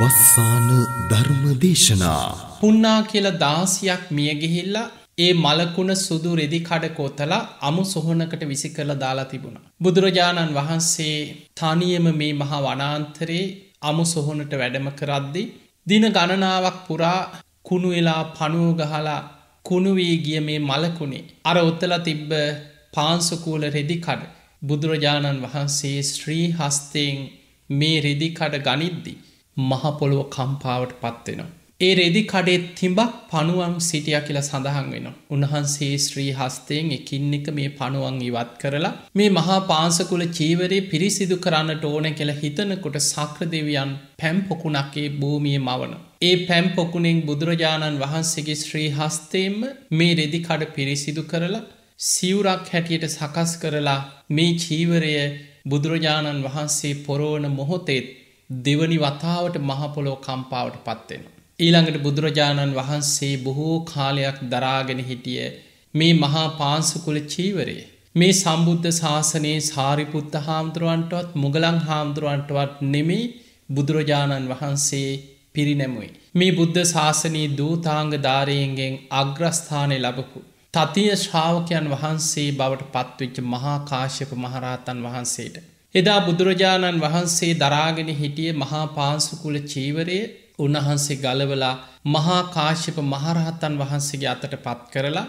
වස්සාන ධර්ම දේශනා පුන්නා කියලා දාසියක් මියගෙහිල්ලා ඒ මලකුණ සුදු රෙදි කඩ කොතලා අමු සොහොනකට විසි කරල දාලා තිබුණා. බුදුරජාණන් වහන්සේ තනියම මේ මහා වනාන්තරේ අමු සොහොනට වැඩම කරද්දි. දින ගණනාවක් පුරා කුණු වෙලා පනුවගහලා කුණුවී ගිය මේ මලකුණේ. අර ඔත්තල තිබ්බ පාන්සකූල රෙදිකඩ බුදුරජාණන් වහන්සේ ශ්‍රී හස්තයෙන් මේ රෙදිකඩ ගනිද්දිී. මහපොළුව කම්පාවට පත්වෙනවා. ඒ රෙදි කඩේ තිබක් පනුවන් සිටිය කියලා සඳහන් වෙන. උන්හන්සේ ශ්‍රී හස්තයෙන් එකින් එක මේ පනුවන් ඉවත් කරලා මේ මහා පාන්සකුල චීවරේ පිරිසිදු කරන්නට ඕන කියලා හිතනකොට සක්‍රදෙවියන් පැම්පොකුණක්කේ භූමිය මවන. ඒ පැම්පොකුණෙන් බුදුරජාණන් වහන්සේගේ ශ්‍රී හස්තේම මේ රෙදිකඩ පිරිසිදු කරලා සිවරක් හැටියට සකස් කරලා මේ චීවරය බුදුරජාණන් වහන්සේ පොරෝණ මොහොතේත් දෙවනි වතාවට මහපොලෝ කම්පාවට පත්වෙන. ඊළඟට බුදුරජාණන් වහන්සේ බොහෝ කාලයක් දරාගෙන හිටිය මේ මහා පාන්සකුල චීවරේ. මේ සම්බුද්ධ ශාසනයේ සාරිපුත්ත හාමුදුරුවන්ටවත් මුගලං හාමුදුරුවන්ටවත් නෙමෙයි බුදුරජාණන් වහන්සේ පිරිනැමුයි. මේ බුද්ධ ශාසනී දූතාංග ධාරයෙන්ගෙන් අග්‍රස්ථානය ලබපු. තතිය ශ්‍රාවකයන් වහන්සේ බවට පත්විච්ච මහාකාශ්‍යප මහරහතන් වහන්සේට. එදා බුදුරජාණන් වහන්සේ දරාගෙන හිටිය මහා පාන්සුකුල චීවරය උන්වහන්සේ ගලවලා මහාකාශ්‍යප මහරහත්තන් වහන්සේගේ අතට පත් කරලා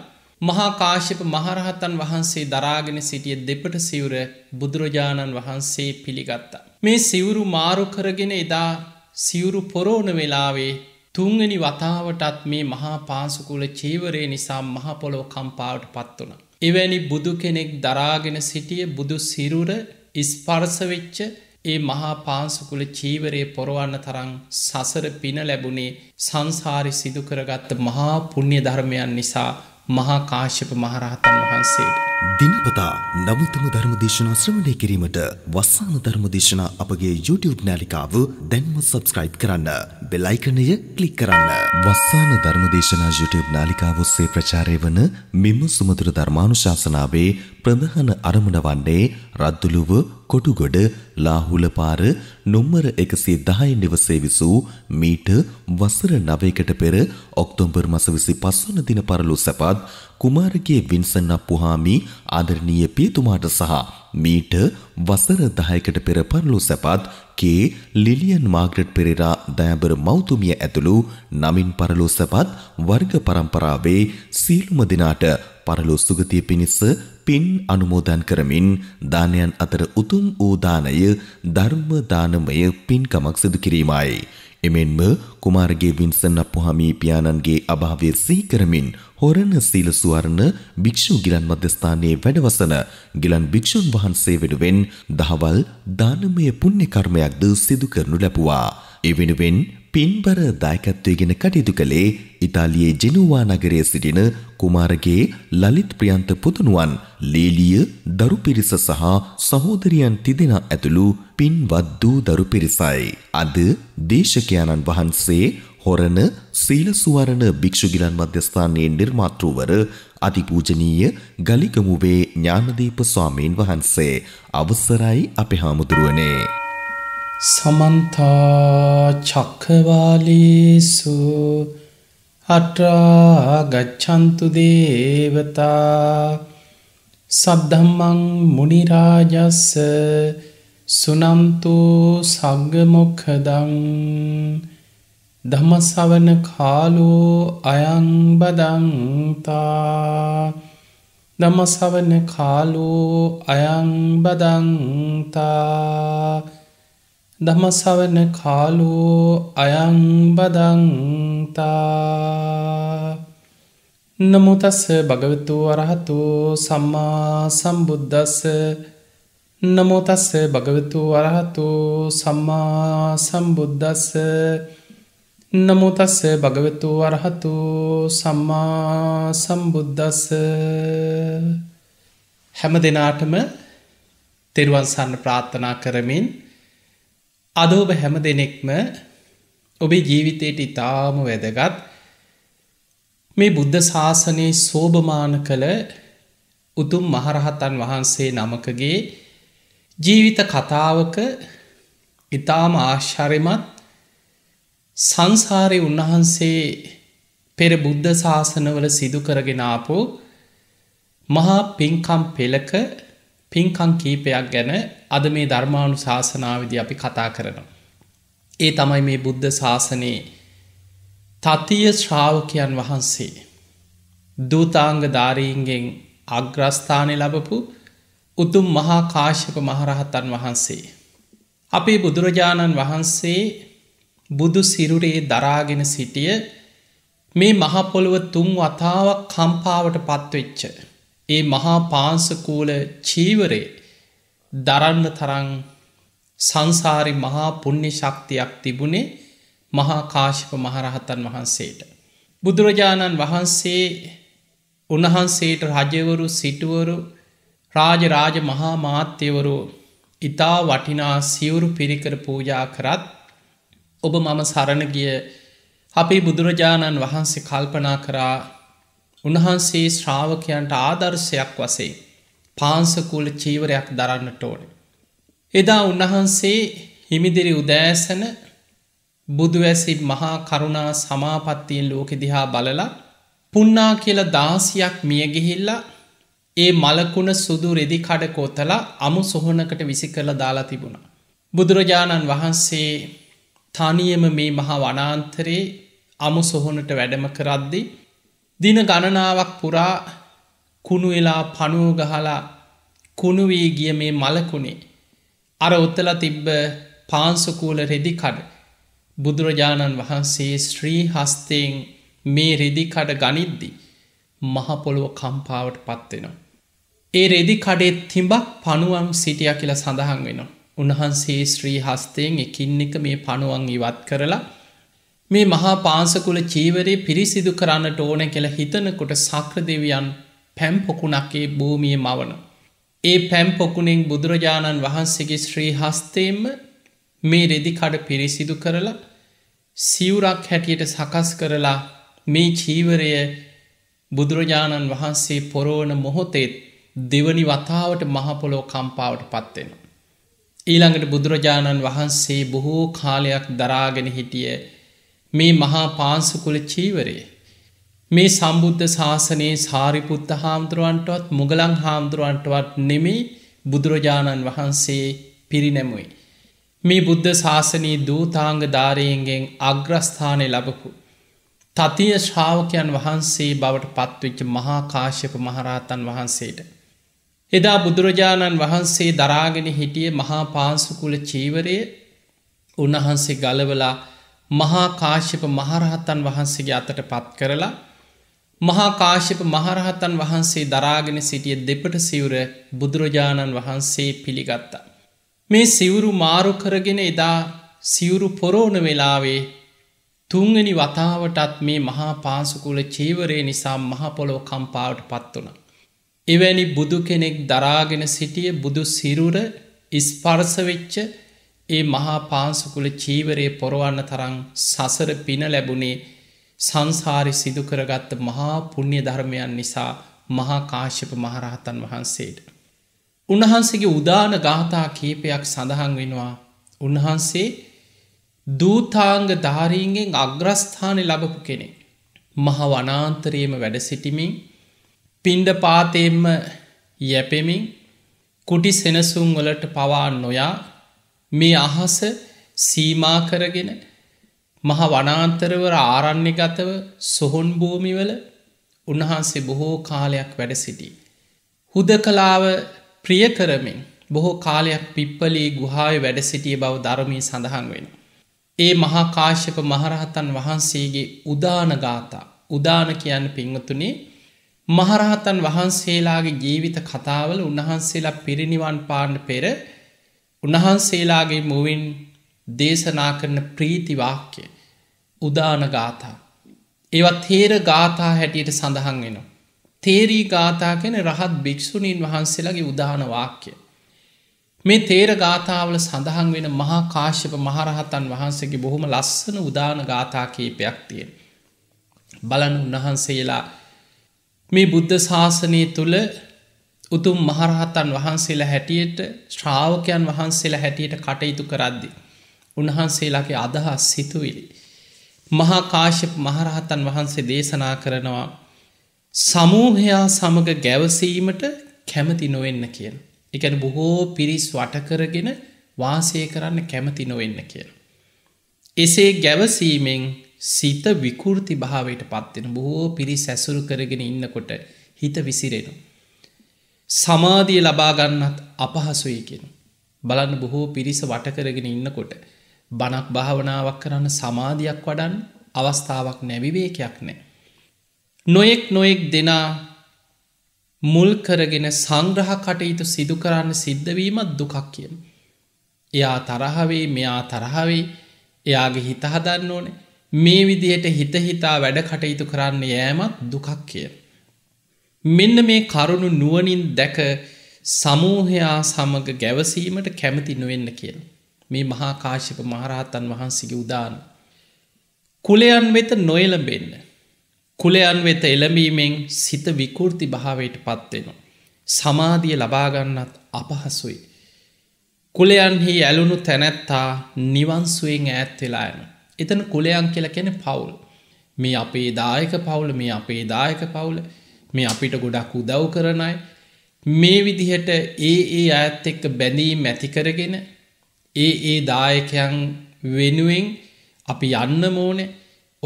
මහාකාශ්‍යප මහරහතන් වහන්සේ දරාගෙන සිටිය දෙපට සිවුර බුදුරජාණන් වහන්සේ පිළිගත්තා. මේ සිවුරු මාරු කරගෙන එදා සිවුරු පොරෝණ වෙලාවේ තුංගනි වතාවටත් මේ මහා පාසුකුල චීවරය නිසා මහපොලෝ කම්පාවට පත් වන. එවැනි බුදු කෙනෙක් දරාගෙන සිටිය බුදු සිරුර ඉස්පර්සවෙච්ච ඒ මහා පාන්සුකුල චීවරයේ පොරවන්න තරං සසර පින ලැබුණේ සංසාරි සිදුකරගත්ත මහා පුුණ්්‍ය ධර්මයන් නිසා මහාකාශ්‍යප මහරහතන් වහන්සේට. දිනපතා නවතම ධර්මදේශනා ශ්‍රවණය කිරීමට වස්සාන ධර්මදේශනා අපගේ YouTube නාලිකාව දැන්ම සබස්ක්‍රයිබ් කරන්න. බෙල් අයිකනය ක්ලික් කරන්න. වස්සාන ධර්මදේශනා YouTube නාලිකාව ඔස්සේ ප්‍රචාරය වන මෙම සුමధుර ධර්මානුශාසනාවේ ප්‍රධාන අරමුණ වන්නේ රද්දුළුව කොටුගොඩ ලාහුල පාර නොම්මර 110 නිවසේ විසූ මීට වසර 9කට පෙර ඔක්තෝබර් මස 25 වන දින පරලෝසපත් කුමාරගේ වින්සන් අප්පුහාමි ආදරණීය පියතුමාට සහ මීට වසර 10කට පෙර පරලොසපත් කේ ලිලියන් මාග්‍රට් පෙරේරා දයාබර මව්තුමිය ඇතුළු නමින් පරලොසපත් වර්ග પરම්පරාවේ සීලුම දිනාට පරලොස් සුගතිය පිණිස පින් අනුමෝදන් කරමින් දානයන් අතර උතුම් වූ දානය ධර්ම දානමය පින්කමක් සිදු කිරීමයි එමෙන්ම කුමාරගේ වින්සන් අප්පුහාමි පියාණන්ගේ අභාවය සිහි කරමින් හොරණ සීල සුවර්ණ භික්ෂු ගිලන් මධ්‍යස්ථානයේ වැඩවසන ගිලන් භික්ෂුන් වහන්සේ වෙනුවෙන් දහවල් දානමය පුණ්‍ය කර්මයක්ද සිදු කරනු ලැබුවා. ඒ වෙනුවෙන් පින්බර දායකත්වයගෙන කටයුතු කළේ ඉතාලියේ ජිනුවා නගරයේ සිටින කුමාරගේ ලලිත් ප්‍රියන්ත පුතුණුවන් ලේලිය දරු පිරිස සහ සහෝදරියන් තිදෙනා ඇතුළු පින්වත් දූ දරු පිරිසයි. අද දේශකයාණන් වහන්සේ හොරණ සීලසුවරණ භික්ෂුගිලන් මධ්‍යස්ථානයේ නිර්මාතෘවර අතිපූජනීය ගලිගමුවේ ඥානදීප ස්වාමීන් වහන්සේ අවසරයි අපේ හාමුදුරුවනේ. සමන්තා චක්කවාලිසු අට්‍රාගච්චන්තු දේවතා සද්ධම්මං මුනිරාජස්ස සුනම්තු සග්ගමොක්හදං දමසවන කාලු අයංබදංතා දමසවන කාලු අයංබදංතා දමසවන කාලෝ අයංබදංතා නමුතස්ස භගවතු වරහතු සම්මා සම්බුද්ධස්ස නමෝතස්ස භගවතු වරහතු සම්මා සම්බුද්ධස්ස නමුතස්ස භගවතු වරහතු සම්මා සම්බුද්ධස්ස හැම දෙනාටම තෙරුවන්සන්න ප්‍රාත්ථනා කරමින් අද ඔබ හැම දෙනෙක්ම ඔබේ ජීවිතයට ඉතාම වැදගත් මේ බුද්ධ ශාසනයේ සෝභමාන කළ උතුම් මහරහතන් වහන්සේ නමකගේ ජීවිත කතාවක ඉතාම ආශ්චරමත් සංසාරය උන්වහන්සේ පෙර බුද්ධ ශාසනවල සිදුකරගෙනාපු මහා පින්කම් පෙළක පින්කං කීපයක් ගැන අද මේ ධර්මාණු ශාසනාවදි අපි කතා කරනවා. ඒ තමයි මේ බුද්ධ ශාසනයේ තතිය ශ්‍රාවකයන් වහන්සේ. දූතාංග ධාරීන්ගෙන් අග්‍රස්ථානය ලබපු උතුම් මහා කාශ්‍යප මහරහතන් වහන්සේ. අපේ බුදුරජාණන් වහන්සේ බුදු සිරුරේ දරාගෙන සිටිය මේ මහපොළුව තුම් වතාවක් කම්පාවට පත්වෙච්ච. ඒ මහා පාන්සකූල චීවරේ දරන්න තරං සංසාරි මහා පුුණ්‍ය ශක්තියක් තිබුණේ මහා කාශිප මහරහතන් වහන්සේට. බුදුරජාණන් වහන්සේ උන්වහන්සේට රජවරු සිටුවරු රාජරාජ මහා මාත්‍යවරු ඉතා වටිනා සිවුරු පිරිකර පූජා කරත් ඔබ මම සරණගිය අපේ බුදුරජාණන් වහන්සේ කල්පනා කරා උන්වහන්සේ ශ්‍රාවකයන්ට ආදර්ශයක් වසේ පාන්සකූල චීවරයක් දරන්නට ඕන. එදා උන්වහන්සේ හිමිදිරි උදෑසන බුදුවැසි මහා කරුණා සමාපත්තියෙන් ලෝකෙ දිහා බලලා පුන්නා කියල දාසියක් මියගිහිල්ලා ඒ මලකුණ සුදු රෙදි කඩ කෝතලා අමු සොහොනකට විසි කරල දාලා තිබුණ. බුදුරජාණන් වහන්සේ තනියම මේ මහා වනාන්තරයේ අමු සොහොනට වැඩම කරද්දිී දින ගණනාවක් පුරා කුණු වෙලා පනුව ගහලා කුණුවී ගිය මේ මලකුණේ. අර උත්තල තිබ්බ පාන්සුකූල රෙදිකඩ බුදුරජාණන් වහන්සේ ශ්‍රී හස්තයෙන් මේ රෙදිකඩ ගනිද්දි මහපොළුව කම්පාවට පත්වෙනවා. ඒ රෙදිකඩේ තිබක් පනුවන් සිටිය කියලා සඳහන් වෙනවා. උන්හන්සේ ශ්‍රී හස්තයෙන් එකින් එක මේ පනුවන් ඉවත් කරලා මේ මහා පාන්සකුල චීවරේ පිරිසිදු කරන්නට ඕන කෙළ හිතනකොට සක්‍රදෙවියන් පැම්පොකුණක්කේ භූමිය මවන. ඒ පැම්පොකුණෙන් බුදුරජාණන් වහන්සේගේ ශ්‍රී හස්තේම මේ රෙදිකඩ පිරිසිදු කරලා සිවුරක් හැටියට සකස් කරලා මේ චීවරය බුදුරජාණන් වහන්සේ පොරෝන මොහොතේත් දෙවනි වතාවට මහපොලෝ කම්පාවට පත්වෙන. ඊළඟට බුදුරජාණන් වහන්සේ බොහෝ කාලයක් දරාගෙන හිටිය මේ මහා පාන්සකුල චීවරේ. මේ සම්බුද්ධ ශාසනයේ සාරිපුත්ත හාමුදුරුවන්ටවත් මුගලං හාමුදුරුවන්ටවත් නෙමෙයි බුදුරජාණන් වහන්සේ පිරිනැමුයි. මේ බුද්ධ ශාසනී දූතාංග ධාරයෙන්ගෙන් අග්‍රස්ථානය ලබපු. තතිය ශ්‍රාවකයන් වහන්සේ බවට පත්වෙච්ච මහාකාශ්‍යප මහරහතන් වහන්සේට. එදා බුදුරජාණන් වහන්සේ දරාගෙන හිටිය මහා පාන්සුකුල චීවරය උන්වහන්සේ ගලවලා මහා කාශ්‍යප මහරහත්තන් වහන්සේගේ අතට පත් කරලා මහා කාශ්‍යප මහරහතන් වහන්සේ දරාගෙන සිටිය දෙපට සිවුර බුදුරජාණන් වහන්සේ පිළිගත්තා. මේ සිවුරු මාරු කරගෙන එදා සිවුරු පොරෝණ වෙලාවේ තුංගනි වතාවටත් මේ මහා පාසුකුල චීවරය නිසා මහපොලෝ කම්පාවට පත්වන. එවැනි බුදු කෙනෙක් දරාගෙන සිටිය බුදු සිරුර ඉස්පර්සවෙච්ච ඒ මහා පාන්සුකුල චීවරයේ පොරවන්න තරං සසර පින ලැබුණේ සංසාරි සිදුකරගත්ත මහා පුුණ්්‍ය ධර්මයන් නිසා මහාකාශ්‍යප මහරහතන් වහන්සේට. උන්වහන්සේගේ උදාන ගාථා කීපයක් සඳහන් වෙනවා උන්වහන්සේ දූතාංග ධාරීන්ගෙන් අග්‍රස්ථානය ලබපු කෙනෙ. මහ වනාන්තරයේම වැඩ සිටිමින් පින්ඩ පාතයෙන්ම යැපෙමින් කුටි සෙනසුම් වලට පවා නොයා මේ අහස සීමා කරගෙන මහා වනාන්තරවර ආරන්නේ ගතව සොහොන් භූමිවල උන්වහන්සේ බොහෝ කාලයක් වැඩ සිටි. හුද කලාව ප්‍රිය කරමින් බොහෝ කාලයක් පිප්පලී ගුහාය වැඩ සිටිය බව ධර්මී සඳහන් වෙන. ඒ මහාකාශ්‍යප මහරහතන් වහන්සේගේ උදානගාතා උදාන කියන්න පිංවතුනේ මහරහතන් වහන්සේලාගේ ජීවිත කතාවල උන්වහන්සේලා පිරිනිවන් පාණ්ඩ පෙර උන්වහන්සේලාගේ මුවින් දේශනා කරන ප්‍රීතිවාක්‍ය උදාන ගාථා. ඒවත් තේර ගාථා හැටියට සඳහන් වෙනවා. තේරී ගාථා කෙන රහත් භික්‍ෂුණීන් වහන්සේලගේ උදාන වාක්‍ය. මේ තේර ගාථාවල සඳහන් වෙන මහා කාශ්‍යප මහරහතන් වහන්සේගේ බොහොම ලස්සන උදාන ගාථා කීපයක් තියෙන. බලන් උන්වහන්සේලා මේ බුද්ධ ශාසනය තුළ උතුම් මහරහත්තන් වහන්සේලා හැටියට ශ්‍රාවකයන් වහන්සේලා හැටියට කටයුතු කරද්දි. උන්වහන්සේලාගේ අදහස් සිතුවිලි. මහාකාශප මහරහතන් වහන්සේ දේශනා කරනවා සමූහයා සමඟ ගැවසීමට කැමති නොවෙන්න කියන. එකන බොහෝ පිරිස් වටකරගෙන වාසය කරන්න කැමති නොවෙන්න කියන. එසේ ගැවසීමෙන් සිත විකෘති භාවයට පත්වෙන බොහෝ පිරි සැසුරු කරගෙන ඉන්නකොට හිත විසිරෙනවා. සමාධිය ලබාගන්නත් අපහසුයකෙන. බලන්න බොහෝ පිරිස වටකරගෙන ඉන්නකොට. බණක් භාවනාවක් කරන්න සමාධයක් වඩන් අවස්ථාවක් නැවිවේකයක් නෑ. නොයෙක් නොයෙක් දෙනා මුල් කරගෙන සංග්‍රහ කටයුතු සිදු කරන්න සිද්ධවීමත් දුකක් කියන. එයා තරහවේ මෙයා තරහවේ එයාගේ හිතහදන්න ඕන මේ විදියට හිතහිතා වැඩ කටයුතු කරන්න යෑමත් දුකක් කියන. මෙන්න මේ කරුණු නුවනින් දැක සමූහයා සමඟ ගැවසීමට කැමති නොවෙන්න කියල. මේ මහාකාශික මහරහතන් වහන්සිගේ උදාන. කුලයන් වෙත නොයලඹෙන්න. කුලයන් වෙත එළඹීමෙන් සිත විකෘති භාවයට පත්වෙනවා. සමාධිය ලබාගන්නත් අපහසුයි. කුලයන්හි ඇලුණු තැනැත්තා නිවන්සුවෙන් ඈත්වෙලායන. එතන කුලයන් කියල කෙන පවුල්. මේ අපේ දායක පවුල මේ අපේ දායක පවුල මේ අපිට ගොඩක් උදව් කරනයි මේ විදිහට ඒ ඒ අඇත් එක්ක බැඳීම් ඇතිකරගෙන ඒ ඒ දායකයන් වෙනුවෙන් අපි යන්න මෝනේ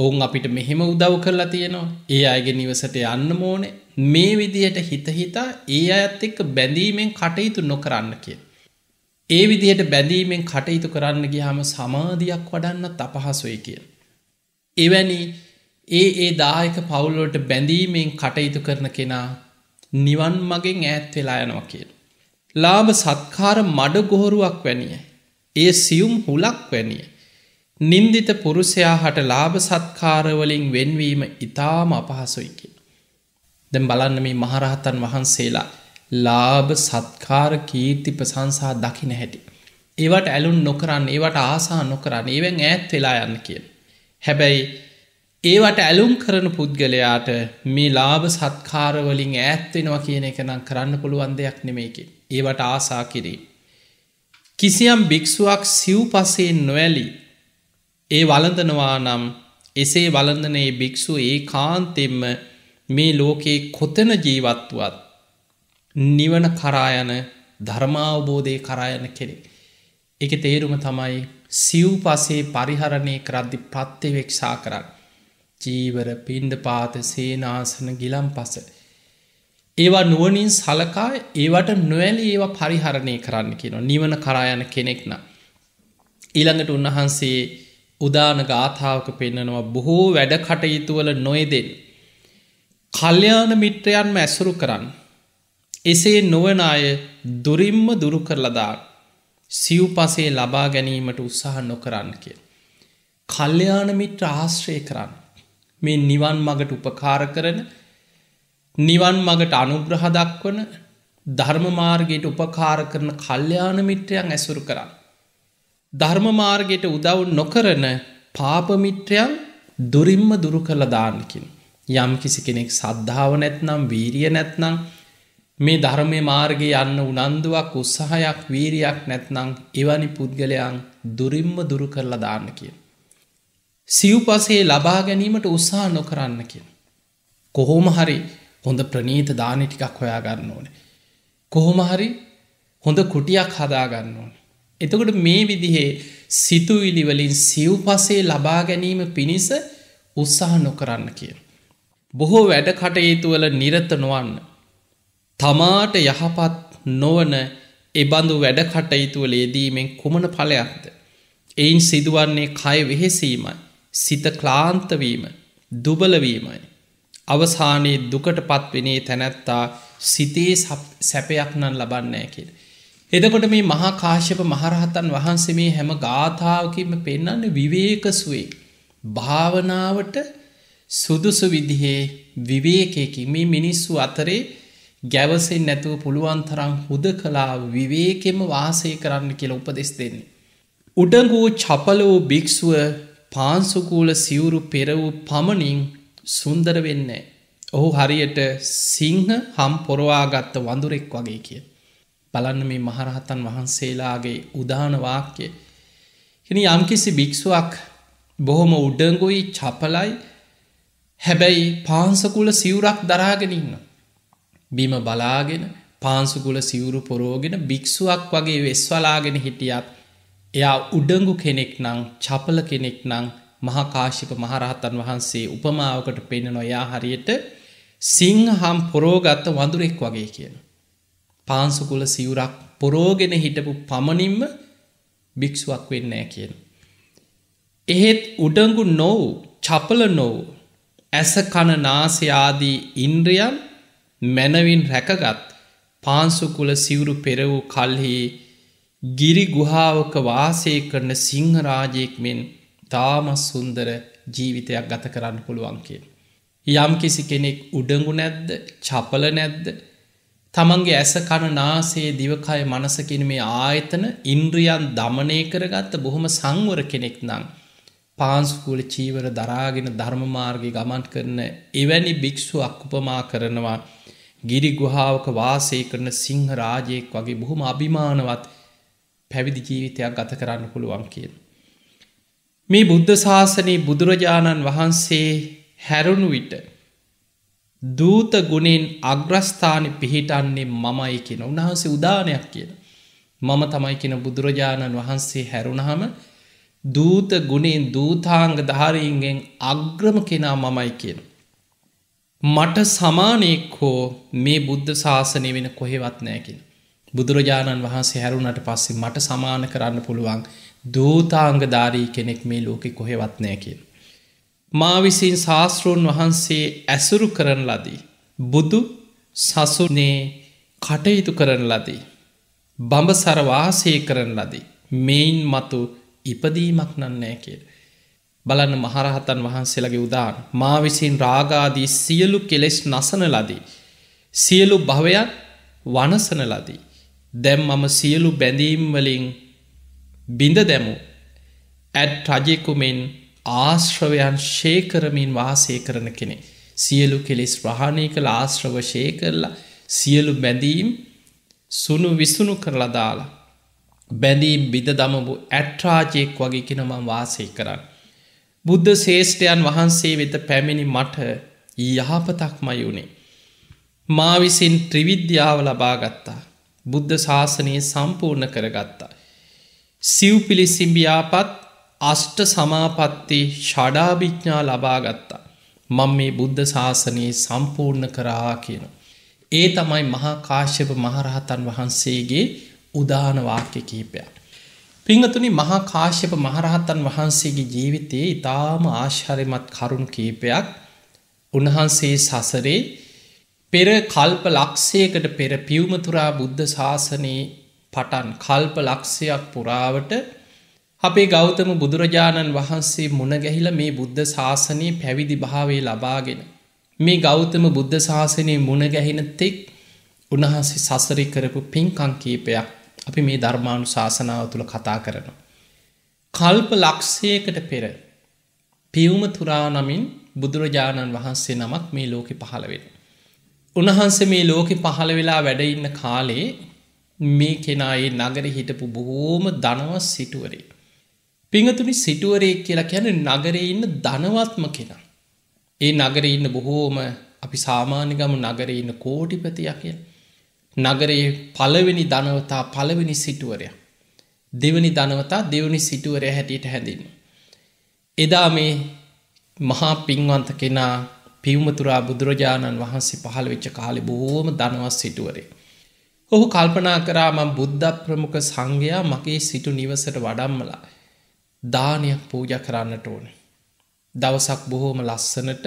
ඔවුන් අපිට මෙහෙම උදව් කරලා තියෙනවා ඒ අයගේ නිවසට යන්න මෝනේ මේ විදියට හිතහිතා ඒ අඇත් එක්ක බැඳීමෙන් කටයුතු නොකරන්න කිය. ඒ විදියට බැඳීමෙන් කටයුතු කරන්න ගියහම සමාධයක් වඩන්න තපහසොයි කිය. එවැනි ඒ ඒ දායක පවුල්ලෝට බැඳීමෙන් කටයුතු කරන කෙනා නිවන් මගෙන් ඈත් වෙලා යනවා කියල. ලාභ සත්කාර මඩ ගොහොරුවක් වැනිය. ඒ සියුම් හුලක් වැනිය. නින්දිත පුරුෂයා හට ලාභ සත්කාරවලින් වෙන්වීම ඉතාම අපහසුයිකින්. දැම් බලන්න මේ මහරහතන් වහන්සේලා ලාභ සත්කාර කීර්ති ප්‍රසංසා දකින හැටි. ඒවට ඇලුන් නොකරන්න ඒවට ආසා නොකරන්න ඒවැන් ඈත් වෙලා යන්න කියෙන්. හැබැයි ඒවට ඇලුම් කරන පුද්ගලයාට මේ ලාභ සත්කාරවලින් ඇත්වෙනවා කියන එක නම් කරන්න පුළුවන් දෙයක් නෙමේකි. ඒවට ආසා කිරේ. කිසියම් භික්‍ෂුවක් සිව් පසයෙන් නොවැලි ඒ වලඳනවා නම් එසේ වලඳනයේ භික්‍ෂු ඒ කාන්තෙම්ම මේ ලෝකයේ කොතන ජීවත්තුවත් නිවන කරායන ධර්මාවබෝධය කරායන කෙනෙක්. එක තේරුම තමයි සිව් පසේ පරිහරණය කරද්දි ප්‍රත්්‍යවෙක්ෂා කරන්න. චීවර පින්ඩ පාත සේනාසන ගිලම් පස. ඒවා නුවනින් සලකා ඒවට නොවැලි ඒවා පරිහරණය කරන්න කියනවා නිවන කරායන කෙනෙක්න. ඊළඟට උන්වහන්සේ උදාන ගාථාවක පෙන්නනවා බොහෝ වැඩ කටයුතුවල නොයදෙන්. කල්්‍යයාන මිත්‍රයන්ම ඇසුරු කරන්න. එසේ නොවන අය දුරින්ම දුරු කරලදාන්න. සිව්පසේ ලබා ගැනීමට උත්සාහ නොකරන්න කිය. කල්්‍යයාන මිත්‍ර ආශ්‍රය කරන්න. මේ නිවන් මගට උපකාර කරන නිවන් මගට අනුග්‍රහදක්වන ධර්මමාර්ගයට උපකාර කරන කල්්‍යයාන මිත්‍රයන් ඇසුරු කරන්න. ධර්මමාර්ගයට උදව් නොකරන පාපමිත්‍රයන් දුරින්ම දුරු කළ දානකින්. යම් කිසි කෙනෙක් සද්ධාව නැත්නම් වීරිය නැත්නම් මේ ධර්මය මාර්ගය යන්න උනන්දුවක් උත්සාහයක් වීරයක් නැත්නම් එවැනි පුද්ගලයන් දුරින්ම දුරු කරලා දාන්න කියෙන්. සිව්පසේ ලබා ගැනීමට උත්සා නොකරන්න කියෙන. කොහෝම හරි හොඳ ප්‍රනීත දානෙ ටිකක් හොයාගන්න ඕන. කොහොම හරි හොඳ කුටියක් හදාගන්න ඕන. එතකොට මේ විදිහේ සිතුවිලිවලින් සිව්පසේ ලබා ගැනීම පිණිස උත්සාහ නොකරන්න කිය. බොහෝ වැඩ කටයුතුවල නිරත නොවන්න. තමාට යහපත් නොවන එබඳු වැඩ කටයුතුවල යෙදීමෙන් කුමන පලයක්ද. එයින් සිදුවන්නේ කය වෙහෙසීමයි. සිත ක්ලාන්තවීම දුබලවීමයි. අවසානයේ දුකට පත්වෙනේ තැනැත්තා සිතේ සැපයක් නන් ලබන්නෑ කියෙන. එදකොට මේ මහාකාශ්‍යප මහරහතන් වහන්සේ මේ හැම ගාථාවකින්ම පෙන්නන්න විවේකසුවේ. භාවනාවට සුදුසු විදිහේ විවේකයකි මේ මිනිස්සු අතරේ ගැවසෙන් නැතුව පුළුවන් තරම් හුද කලා විවේකෙම වාසය කරන්න කියල උපදෙස් දෙන්නේ. උඩගූ චපලෝ භික්‍ෂුව පාන්සුකූල සිවුරු පෙර වූ පමණින් සුන්දර වෙන්නේ. ඔහු හරියට සිංහ හම් පොරවාගත්ත වඳුරෙක් වගේ කිය. බලන්න මේ මහරහතන් වහන්සේලාගේ උදානවාක්‍ය. කෙන යම්කිසි භික්‍ෂුවක් බොහොම උඩගුයි චපලයි හැබැයි පාන්සකුල සිවුරක් දරාගෙනඉන්න. බිම බලාගෙන පාන්සුකුල සිවුරු පොරෝගෙන භික්‍ෂුවක් වගේ වෙස්වලාගෙන හිටියත් එයා උඩංගු කෙනෙක් නං චපල කෙනෙක් නං මහාකාශික මහරහතන් වහන්සේ උපමාවකට පෙන්න නොයා හරියට සිංහම් පොරෝගත්ත වඳුරෙක් වගේ කියන. පාන්සුකුල සිවුරක් පොරෝගෙන හිටපු පමණින්ම භික්ෂුවක් වෙන්නෑ කියන. එහෙත් උඩංගු නොව චපල නොව ඇස කණ නාසයාදී ඉන්ද්‍රියම් මැනවින් රැකගත් පාන්සුකුල සිවුරු පෙරවූ කල්හි ගිරි ගුහාාවක වාසය කරන සිංහරාජයෙක් මෙන් තාම සුන්දර ජීවිතයක් ගත කරන්න පුළුවන් කිය. යම් කිසි කෙනෙක් උඩගු නැද්ද චපල නැද්ද තමන්ගේ ඇස කණ නාසේ දිවකය මනසකින මේ ආයතන ඉන්ද්‍රියන් දමනය කරගත්ත බොහොම සංවර කෙනෙක් නම්. පාන්ස්කූල චීවර දරාගෙන ධර්මමාර්ගය ගමන් කරන එවැනි භික්‍ෂු අක්කුපමා කරනවා ගිරි ගුහාාවක වාසය කරන සිංහ රාජයෙක් වගේ බොහොම අභිමානවත් පැවිදි ජීවිතයක් ගත කරන්න පුළුවන් කියෙන්. මේ බුද්ධ ශාසනයේ බුදුරජාණන් වහන්සේ හැරුණු විට දූත ගුණෙන් අග්‍රස්ථානය පිහිටන්නේ මමයි කියෙන උන්හන්සේ උදානයක් කියන. මම තමයි කියෙන බුදුරජාණන් වහන්සේ හැරුණහම දූත ගුණෙන් දූතාංග ධාරීන්ගෙන් අග්‍රම කෙනා මමයි කියෙන. මට සමානයෙක් හෝ මේ බුද්ධ ශාසනය වෙන කොහෙවත් නෑකිෙන. බුදුරජාණන් වහන්සේ හැරුණට පස්සේ මට සමාන කරන්න පුළුවන් දූතාංගධාරී කෙනෙක් මේ ලෝකෙ කොහෙවත්නය කියෙන්. මා විසින් ශාස්තෘන් වහන්සේ ඇසුරු කරන ලදී. බුදු සසුනේ කටයුතු කරන ලදී. බඹසරවාසය කරන ලදී. මෙයින් මතු ඉපදීමක් නන්නෑ කිය. බලන්න මහරහතන් වහන්සේලගේ උදාන් මා විසින් රාගාදී සියලු කෙලෙස් නසන ලදී. සියලු භවයන් වනසන ලදී. දැම් මම සියලු බැඳීම්වලින් බිඳ දැමු ඇත් රජෙකුමෙන් ආශ්‍රවයන් ශේකරමින් වාසය කරන කෙනෙ. සියලු කෙලෙස් ප්‍රහණය කළ ආශ්‍රව ශේකරලා සියලු බැඳීම් සුනු විසුණු කරලා දාලා. බැඳීම් බිඳ දමපු ඇට්රාජයෙක් වගේ කෙනමං වාසය කරන්න. බුද්ධ ශේෂ්ඨයන් වහන්සේ වෙත පැමිණි මට යහපතක් මයුණේ. මා විසින් ත්‍රිවිද්‍යාව ලබාගත්තා. බුද්ධ ශාසනයේ සම්පූර්ණ කරගත්තා. සිව් පිළිසිම්බියාපත් අෂ්ට සමාපත්ති ෂඩාභිඥා ලබාගත්තා. මං මේ බුද්ධ ශාසනයේ සම්පූර්ණ කරා කියන. ඒ තමයි මහාකාශ්‍යප මහරහතන් වහන්සේගේ උදානවාක්‍ය කීපයක්. පිංහතුනි මහාකාශ්‍යප මහරහතන් වහන්සේගේ ජීවිතයේ ඉතාම ආශ්හරිමත් කරුණු කීපයක් උන්වහන්සේ සසරේ පෙර කල්ප ලක්ෂයකට පෙර පියවමතුරා බුද්ධ ශාසනයේ පටන් කල්ප ලක්ෂයක් පුරාවට අපේ ගෞතම බුදුරජාණන් වහන්සේ මුණගැහිල මේ බුද්ධ ශාසනයේ පැවිදි භාවේ ලබාගෙන. මේ ගෞතම බුද්ධ ශාසනයේ මුණගැහෙන තෙක් උණහන්සේ සසරි කරපු පින්කං කීපයක් අපි මේ ධර්මාණු ශාසනාව තුළ කතා කරනවා. කල්ප ලක්ෂයකට පෙර පියවමතුරා නමින් බුදුරජාණන් වහන්සේ නමක් මේ ලෝකෙ පහළ වෙන. උණහන්ස මේ ලෝකෙ පහළ වෙලා වැඩඉන්න කාලේ මේ කෙනායේ නගර හිටපු බොහෝම දනවත් සිටුවරේ. පිංහතුනි සිටුවරයෙක් කියලා කියන නගර ඉන්න ධනවත්ම කෙනා. ඒ නගර ඉන්න බොහෝම අපි සාමාන්‍යගම නගර ඉන්න කෝටිපතියක් කිය. නගරයේ පළවෙනි දනවතා පළවෙනි සිටුවරය. දෙවනි දනවතා දෙවනි සිටුවරය හැටියට හැඳින්. එදා මේ මහා පින්වන්ත කෙනා පිව්මතුරා බුදුරජාණන් වහන්සේ පහළ වෙච්ච කාලෙ බොහෝම දනවස් සිටුවරේ. ඔහු කල්පනා කරාම බුද්ධ ප්‍රමුඛ සංඝයා මගේ සිටු නිවසට වඩම්මලා දානයක් පූජ කරන්නට ඕන. දවසක් බොහෝම ලස්සනට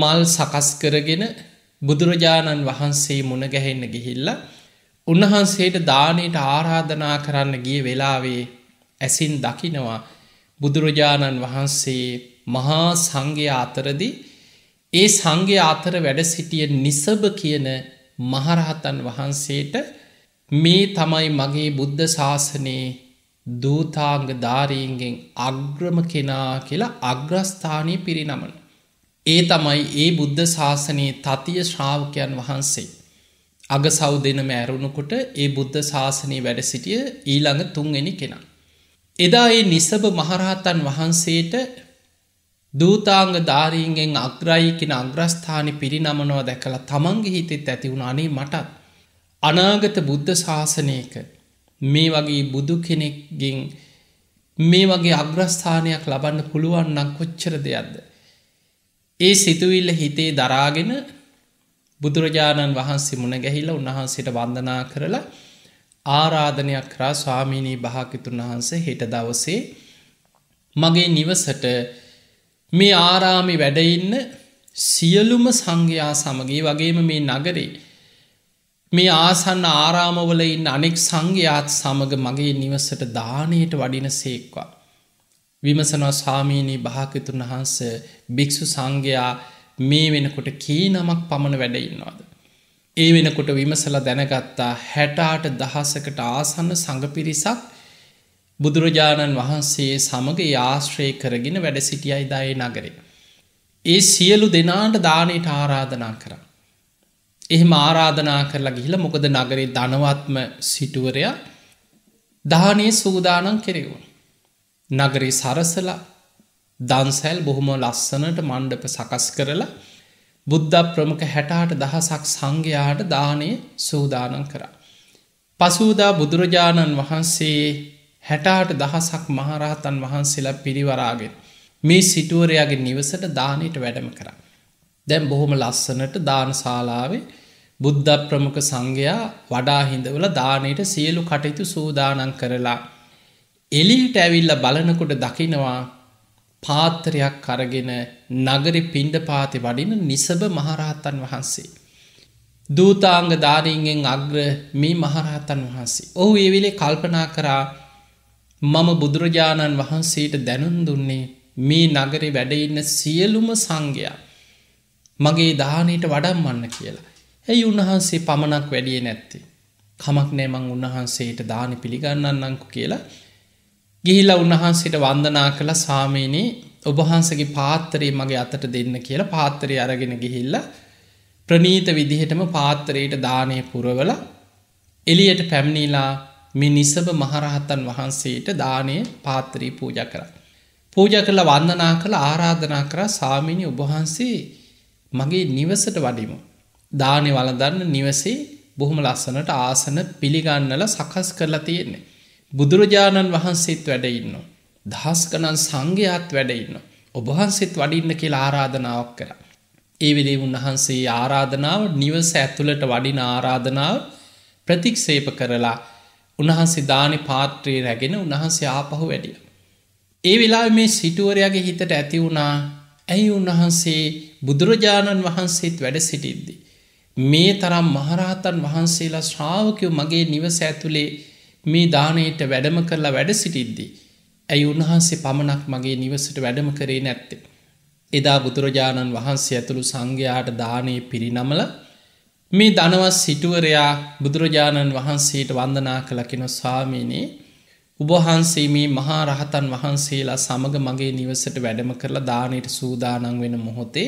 මල් සකස් කරගෙන බුදුරජාණන් වහන්සේ මුණගැහෙන්න ගිහිල්ල උන්වහන්සේට දානයට ආරාධනා කරන්න ගිය වෙලාවේ ඇසින් දකිනවා බුදුරජාණන් වහන්සේ මහා සංඝයා අතරදි ඒ සංගේ ආතර වැඩ සිටිය නිසභ කියන මහරහතන් වහන්සේට මේ තමයි මගේ බුද්ධ ශාසනයේ දූතාංග ධාරීන්ගෙන් අග්‍රම කෙනා කියලා අග්‍රස්ථානී පිරිනමන. ඒ තමයි ඒ බුද්ධ ශාසනයේ තතිය ශ්‍රාවකයන් වහන්සේ. අග සෞ දෙනම ඇරුණුකොට ඒ බුද්ධ ශාසනයේ වැඩ සිටිය ඊළඟ තුන්ගෙන කෙනා. එදා ඒ නිසභ මහරහතන් වහන්සේට දූතාංග ධාරීන්ගෙන් අග්‍රයි කෙන අග්‍රස්ථානි පිරිනමනවා දැකලා තමන්ගේ හිතෙත් ඇතිවුණ අනේ මටත් අනාගත බුද්ධ ශාසනයක මේ වගේ බුදු කෙනෙක්ගෙන් මේ වගේ අග්‍රස්ථානයක් ලබන්න පුළුවන්නක් කොච්චර දෙයක්ද. ඒ සිතුවිල්ල හිතේ දරාගෙන බුදුරජාණන් වහන්සේ මුණ ගැහිලා උන්වහන්සේට වන්දනා කරලා ආරාධනයක් කරා ස්වාමීණී භාකිතුන් වහන්ස හෙට දවසේ මගේ නිවසට මේ ආරාමි වැඩඉන්න සියලුම සංඝයා සමගේ වගේම මේ නගරේ මේ ආසන්න ආරාමවල ඉන්න අනෙක් සංඝයාත් සමග මගේ නිවසට දානයට වඩින සේක්වා. විමසනවා ස්වාමීණී භාකතුන් වහන්ස භික්‍ෂු සංඝයා මේ වෙනකොට කී නමක් පමණ වැඩඉන්නවාද. ඒ වෙනකොට විමසල දැනගත්තා හැටාට දහසකට ආසන්න සඟ පිරිසක් බුදුරජාණන් වහන්සේ සමඟ යාශ්‍රය කරගෙන වැඩ සිටියයි දයේ නගරේ. ඒ සියලු දෙනාට දානයට ආරාධනා කර. එහෙම ආරාධනා කරලා ගිහිල මොකද නගරේ ධනවත්ම සිටුවරයා දානයේ සූදානන් කෙරෙවුණ. නගරේ සරසල දන්සැල් බොහොම ලස්සනට මණ්ඩප සකස් කරලා බුද්ධ ප්‍රමක හැටාට දහසක් සංඝයාට දානය සූදානන් කරා. පසූදා බුදුරජාණන් වහන්සේ හැටාට දහසක් මහරහතන් වහන්සේලා පිරිවරාගෙන් මේ සිටුවරයාගේ නිවසට දානයට වැඩම කර. දැම් බොහොම ලස්සනට දානශාලාවේ බුද්ධ ප්‍රමුඛ සංඝයා වඩාහිඳවල දානයට සියලු කටයුතු සූදානන් කරලා. එලිට ඇවිල්ල බලනකොට දකිනවා පාත්තරයක් අරගෙන නගරි පින්ඩ පාති වඩින නිසභ මහරහතන් වහන්සේ. දූතාංග ධාරීගෙන් අග්‍ර මේ මහරහතන් වහන්සේ. ඔහු එවිලේ කල්පනා කරා මම බුදුරජාණන් වහන්සේට දැනුන් දුන්නේ මේ නගරේ වැඩඉන්න සියලුම සංඝයා මගේ දානයට වඩම්මන්න කියලා. ඇයි උන්වහන්සේ පමණක් වැඩිය නැත්තේ. කමක් නෑමං උන්වහන්සේට දාන පිළිගන්නන්නංකු කියලා. ගිහිල උන්වහන්සේට වන්දනා කළ සාමීනී ඔබහන්සගේ පාත්තරේ මගේ අතට දෙන්න කියලා පාත්තරය අරගෙන ගිහිල්ල ප්‍රනීත විදිහටම පාත්තරයට දානය පුරවල එලියට පැමිණීලා මේ නිසභ මහරහත්තන් වහන්සේට දානය පාතරී පූජ කර. පූජ කරල වන්දනා කළ ආරාධනා කර සාමිනි උබහන්සේ මගේ නිවසට වඩිමු. දානය වලදන්න නිවසේ බොහොම ලස්සනට ආසන පිළිගන්නල සකස් කරලා තියෙන්නේ. බුදුරජාණන් වහන්සේත් වැඩඉන්න. දහස්කනන් සංඝයාත් වැඩඉන්න. ඔබහන්සේත් වඩින්න කියලා ආරාධනාවක් කර. ඒ වෙලේ උන්වහන්සේ ආරාධනාව නිවස ඇතුළට වඩින ආරාධනාව ප්‍රතික්ෂේප කරලා උණහන්සේ දානය පාත්‍රයේ රැගෙන උණහන්සේ ආපහු වැඩිය. ඒ වෙලා මේ සිටුවරයාගේ හිතට ඇති වුණා ඇයි උන්වහන්සේ බුදුරජාණන් වහන්සේත් වැඩ සිටිද්දි. මේ තරම් මහරහතන් වහන්සේලා ශ්‍රාවකයෝ මගේ නිවස ඇතුළේ මේ දානයට වැඩම කරලා වැඩ සිටිද්දි. ඇයි උන්වහන්සේ පමණක් මගේ නිවසට වැඩම කරේ නැත්තේ. එදා බුදුරජාණන් වහන්සේ ඇතුළු සංඝයාට දානයේ පිරිනමල මේ දනවස් සිටුවරයා බුදුරජාණන් වහන්සේට වන්දනා කළකින ස්වාමීනේ උබහන්සේ මේ මහා රහතන් වහන්සේලා සමඟ මගේ නිවසට වැඩම කරලා දානයට සූදානං වෙන මොහොතේ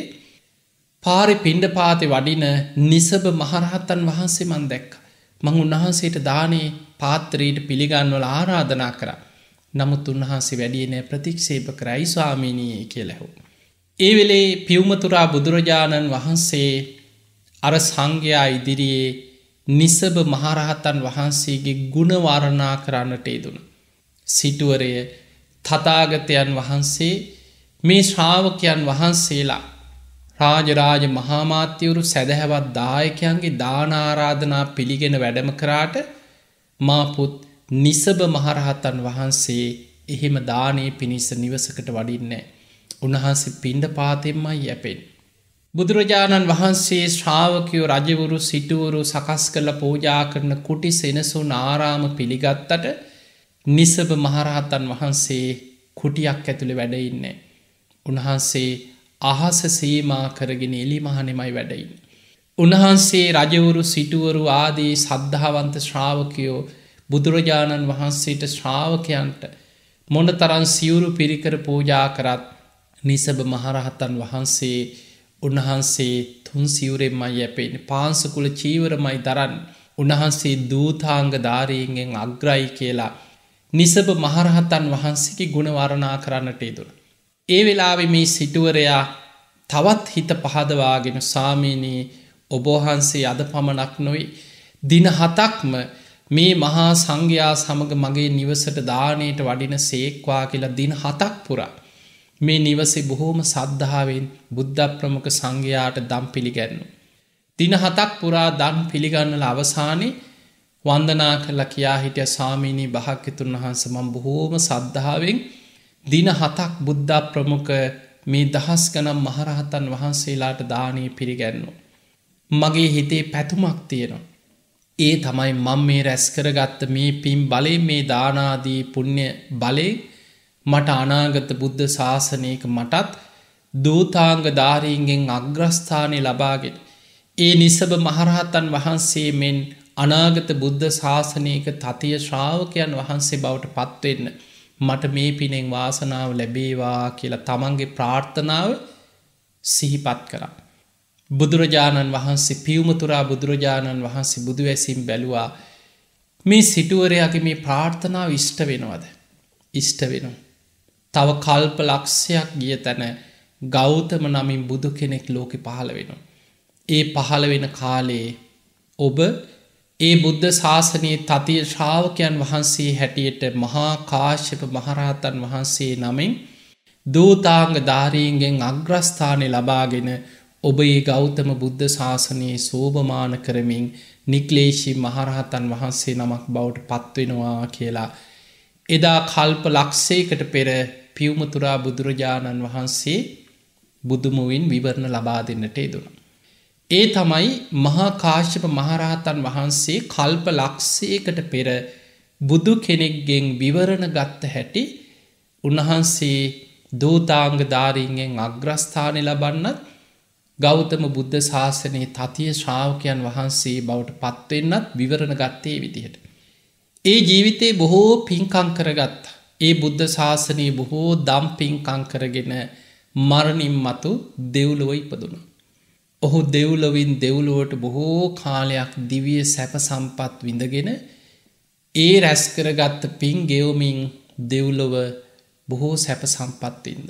පාරි පිණ්ඩ පාති වඩින නිසභ මහරහත්තන් වහන්සේ මන් දැක්ක. මං උන්වහන්සේට දානේ පාත්‍රයට පිළිගන්වල ආරාධනා කර. නමුත් උන්වහන්සේ වැඩියනෑ ප්‍රතික්ෂේප කරයි ස්වාමීනයේ කියලැහු. ඒ වෙලේ පියවමතුරා බුදුරජාණන් වහන්සේ අර සංඝයා ඉදිරියේ නිසභ මහරහතන් වහන්සේගේ ගුණවාරණා කරන්නට ේදුණ. සිටුවරය තතාගතයන් වහන්සේ මේ ශ්‍රාවකයන් වහන්සේලා රාජරාජ මහාමාත්‍යවරු සැදැහැවත් දායකයන්ගේ දානාරාධනා පිළිගෙන වැඩම කරාට මාපුත් නිසභ මහරහතන් වහන්සේ එහෙම දානයේ පිණිස නිවසකට වඩින්නේ. උන්වහන්සේ පින්ඩ පාතෙන්මයි යැපෙන්. බුදුරජාණන් වහන්සේ ශ්‍රාවකයෝ රජවරු සිටුවරු සකස් කළ පෝජා කරන කුටි සෙනසුන් ආරාම පිළිගත්තට නිසභ මහරහතන් වහන්සේ කුටියක් ඇතුළි වැඩඉන්නේ. උන්වහන්සේ අහස සීමා කරගෙන එලිමහනෙමයි වැඩයින්. උන්වහන්සේ රජවරු සිටුවරු ආදී සද්ධාවන්ත ශ්‍රාවකයෝ බුදුරජාණන් වහන්සේට ශ්‍රාවකයන්ට මොන තරන් සියවුරු පිරිකර පෝජා කරත් නිසභ මහරහතන් වහන්සේ උන්වහන්සේ තුන් සිවුරෙන්මයි යැපෙන පාන්සකුල චීවරමයි දරන් උන්වහන්සේ දූතාංග ධාරීගෙන් අග්‍රයි කියලා නිසබ මහරහතන් වහන්සේකි ගුණවරණා කරන්නට ඉදුළ. ඒ වෙලාවෙ මේ සිටුවරයා තවත් හිත පහදවාගෙන සාමීනී ඔබෝහන්සේ අද පමණක් නොයි දින හතක්ම මේ මහා සංඝයා සමග මගේ නිවසට දානයට වඩින සේක්වා කියලා දින හතක් පුරා. මේ නිවසේ බොහෝම සද්ධාවෙන් බුද්ධ ප්‍රමක සංඝයාට දම් පිළිගැන්නු. දින හතක් පුරා දම් පිළිගන්නල අවසානය වන්දනා කළ කියා හිටිය සාමීනී භාක්‍යතුන් වහන්ස මම් බොහෝම සද්ධාවෙන් දින හතක් බුද්ධ ප්‍රමුඛ මේ දහස් ගනම් මහරහතන් වහන්සේලාට දානය පිළිගැන්නු. මගේ හිතේ පැතුමක් තියෙනවා. ඒ තමයි මං මේ රැස් කරගත්ත මේ පින් බලේ මේ දානාදී පුුණ්‍ය බලේ මට අනාගත බුද්ධ ශාසනයක මටත් දූතාංග ධාරීන්ගෙන් අග්‍රස්ථානය ලබාගෙන. ඒ නිසභ මහරහතන් වහන්සේ මෙන් අනාගත බුද්ධ ශාසනයක තතිය ශ්‍රාවකයන් වහන්සේ බවට පත්වවෙන්න. මට මේ පිනෙන් වාසනාව ලැබේවා කියලා තමන්ගේ ප්‍රාර්ථනාව සිහිපත් කරා. බුදුරජාණන් වහන්සේ පියවමතුරා බුදුරජාණන් වහන්සේ බුදු ඇසිම් බැලුවා මේ සිටුවරයාගේ මේ ප්‍රාර්ථනාව ඉෂ්ට වෙනවද. ඉෂ්ට වෙනවා. තව කල්ප ලක්ෂයක් ගිය තැන ගෞතම නමින් බුදු කෙනෙක් ලෝකෙ පහළ වෙන. ඒ පහළ වෙන කාලයේ ඔබ ඒ බුද්ධ ශාසනයේ තතිය ශ්‍රාවකයන් වහන්සේ හැටියට මහා කාශ්‍යප මහරහතන් වහන්සේ නමින් දූතාංග ධාරීන්ගෙන් අග්‍රස්ථානය ලබාගෙන ඔබ ඒ ගෞතම බුද්ධ ශාසනයේ සෝභමාන කරමින් නික්ලේෂී මහරහතන් වහන්සේ නමක් බවට පත්වෙනවා කියලා එදා කල්ප ලක්ෂේකට පෙර පියවමතුරා බුදුරජාණන් වහන්සේ බුදුමුවින් විවරණ ලබා දෙන්නට යෙදුණ. ඒ තමයි මහාකාශ්‍යප මහරහතන් වහන්සේ කල්ප ලක්ෂයකට පෙර බුදු කෙනෙක්ගෙන් විවරණ ගත්ත හැටි උන්වහන්සේ දූතාංග ධාරීන්ගෙන් අග්‍රස්ථානය ලබන්නත් ගෞතම බුද්ධ ශාසනයේ තතිය ශ්‍රාවකයන් වහන්සේ බවට පත්වෙන්නත් විවරණ ගත්තේ විදිහට. ඒ ජීවිතේ බොහෝ පින්කං කරගත්තා. ඒ බුද්ධ ශාසනයේ බොහෝ දම්පින්කං කරගෙන මරණින් මතු දෙව්ලොව ඉපදුණු. ඔහු දෙව්ලොවින් දෙව්ලුවට බොහෝ කාලයක් දිවිය සැප සම්පත් විඳගෙන ඒ රැස්කරගත්ත පින් ගෙවමින් දෙව්ලොව බොහෝ සැප සම්පත්තින්න.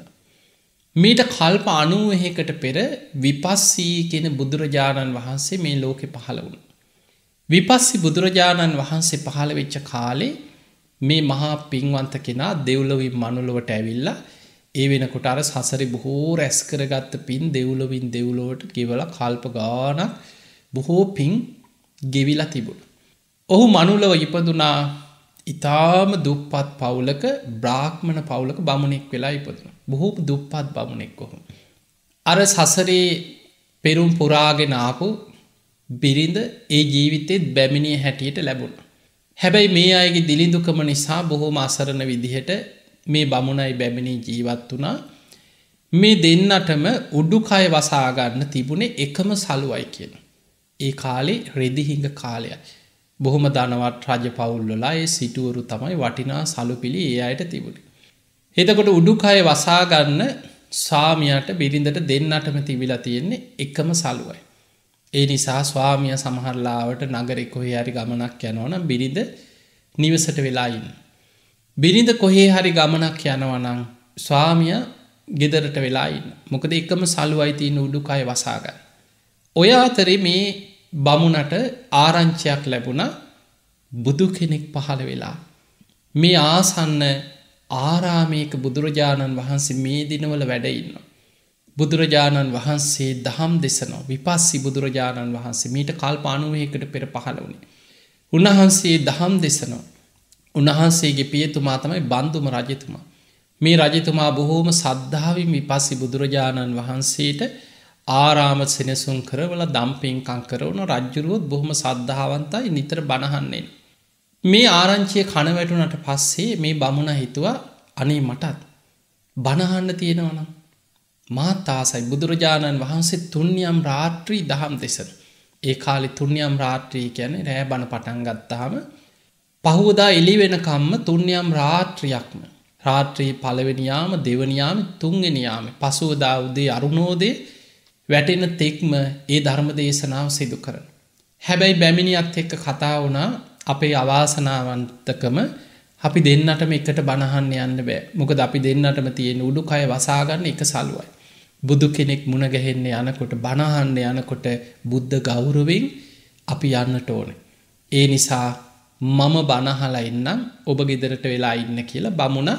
මීට කල්ප අනුවහකට පෙර විපස්සී කෙන බුදුරජාණන් වහන්සේ මේ ලෝකෙ පහළ වුණ. විපස්සි බුදුරජාණන් වහන්සේ පහළ වෙච්ච කාලේ මේ මහා පින්වන්ත කෙනා දෙව්ලොවින් මනුලොවට ඇවිල්ලා ඒ වෙනකොට අර සසරි බොහෝ රැස්කරගත්ත පින් දෙව්ලොවින් දෙව්ලෝට ගෙවල කල්ප ගානක් බොහෝ පින් ගෙවිලා තිබුණ. ඔහු මනුලව ඉපදුනා ඉතාම දුප්පත් පවුලක බ්‍රාහ්මණ පවුලක බමුණෙක් වෙලා ඉපදුන. බොහෝ දුප්පත් බමුණෙක් කොහොම. අර සසරේ පෙරුම් පුරාගෙනාපු බිරිඳ ඒ ජීවිතෙත් බැමිණිය හැටියට ලැබුණ. හැබැයි මේ අයගේ දිලිඳුකම නිසා බොහෝ මාසරණ විදිහට මේ බමුණයි බැමිණී ජීවත් වනා මේ දෙන්නටම උඩුකය වසාගන්න තිබුණේ එකම සලුවයි කියන. ඒ කාලේ රෙදිහිංග කාලය. බොහොම දනවත් රජ පවුල්ලලා ඒ සිටුවරු තමයි වටිනා සලුපිලි ඒ අයට තිබුණි. එතකොට උඩුකය වසාගන්න සාමියට බිරිඳට දෙන්නටම තිබිලා තියෙන්නේ එකම සලුවයි. ඒ නිසා ස්වාමිය සමහරලාවට නගරෙ කොහේ හරි ගමනක් යනවන බිරිඳ නිවසට වෙලායින්. බිරිඳ කොහේ හරි ගමනක් යනවනං ස්වාමිය ගෙදරට වෙලායින් මොකද එකම සලු අයිතින උඩුකාය වසාගන්න. ඔය අතරේ මේ බමුණට ආරංචයක් ලැබුණ බුදු කෙනෙක් පහළ වෙලා. මේ ආසන්න ආරාමයක බුදුරජාණන් වහන්සේ මේ දිනවල වැඩඉන්නවා. බුදුරජාණන් වහන්සේ දහම් දෙසනෝ විපස්සි බුදුරජාණන් වහන්සේ මීට කල්පානුවයකට පෙර පහලවුණේ. උන්වහන්සේ දහම් දෙසනෝ. උන්වහන්සේගේ පියතුමා තමයි බන්ධුම රජතුමා. මේ රජතුමා බොහෝම සද්ධාවම විපස්සි බුදුරජාණන් වහන්සේට ආරාම සෙනසුන් කරවල දම්පින්කං කරවන රජ්ජුරුවොත් බොහොම සද්ධාවන්තයි නිතර බණහන්නේ. මේ ආරංචිය කනවැටුනට පස්සේ මේ බමුණ හිතුව අනේ මටත් බණහන්න තියෙනවනම් මාතාසයි බුදුරජාණන් වහන්සේ තුන්්‍යම් රාත්‍රී දහම් දෙසර. ඒ කාලි තුන්්‍යම් රාත්‍රී ගැන රෑ බණ පටන් ගත්තාම පහෝදා එලිවෙනකම්ම තුන්්‍යම් රාත්‍රියක්ම. රාත්‍රී පලවෙනියාම දෙවනියාම තුන්ගෙනයාම පසුවදා උදේ අරුණෝදේ වැටෙන තෙක්ම ඒ ධර්ම දේශනාව සිදු කරන. හැබැයි බැමිණියත් එක්ක කතා වුණා අපේ අවාසනාවන්තකම අපි දෙන්නටම එකට බණහන්න යන්න බෑ මොකද අපි දෙන්නටම තියෙන උඩු කය වසාගන්න එක සලුවයි. බුදු කෙනෙක් මුණගැහෙන්නේ යනකොට බණහන්න යනකොට බුද්ධ ගෞරුවෙන් අපි යන්නට ඕන. ඒ නිසා මම බණහලා ඉන්නම් ඔබ ගෙදරට වෙලා ඉන්න කියලා බමුණ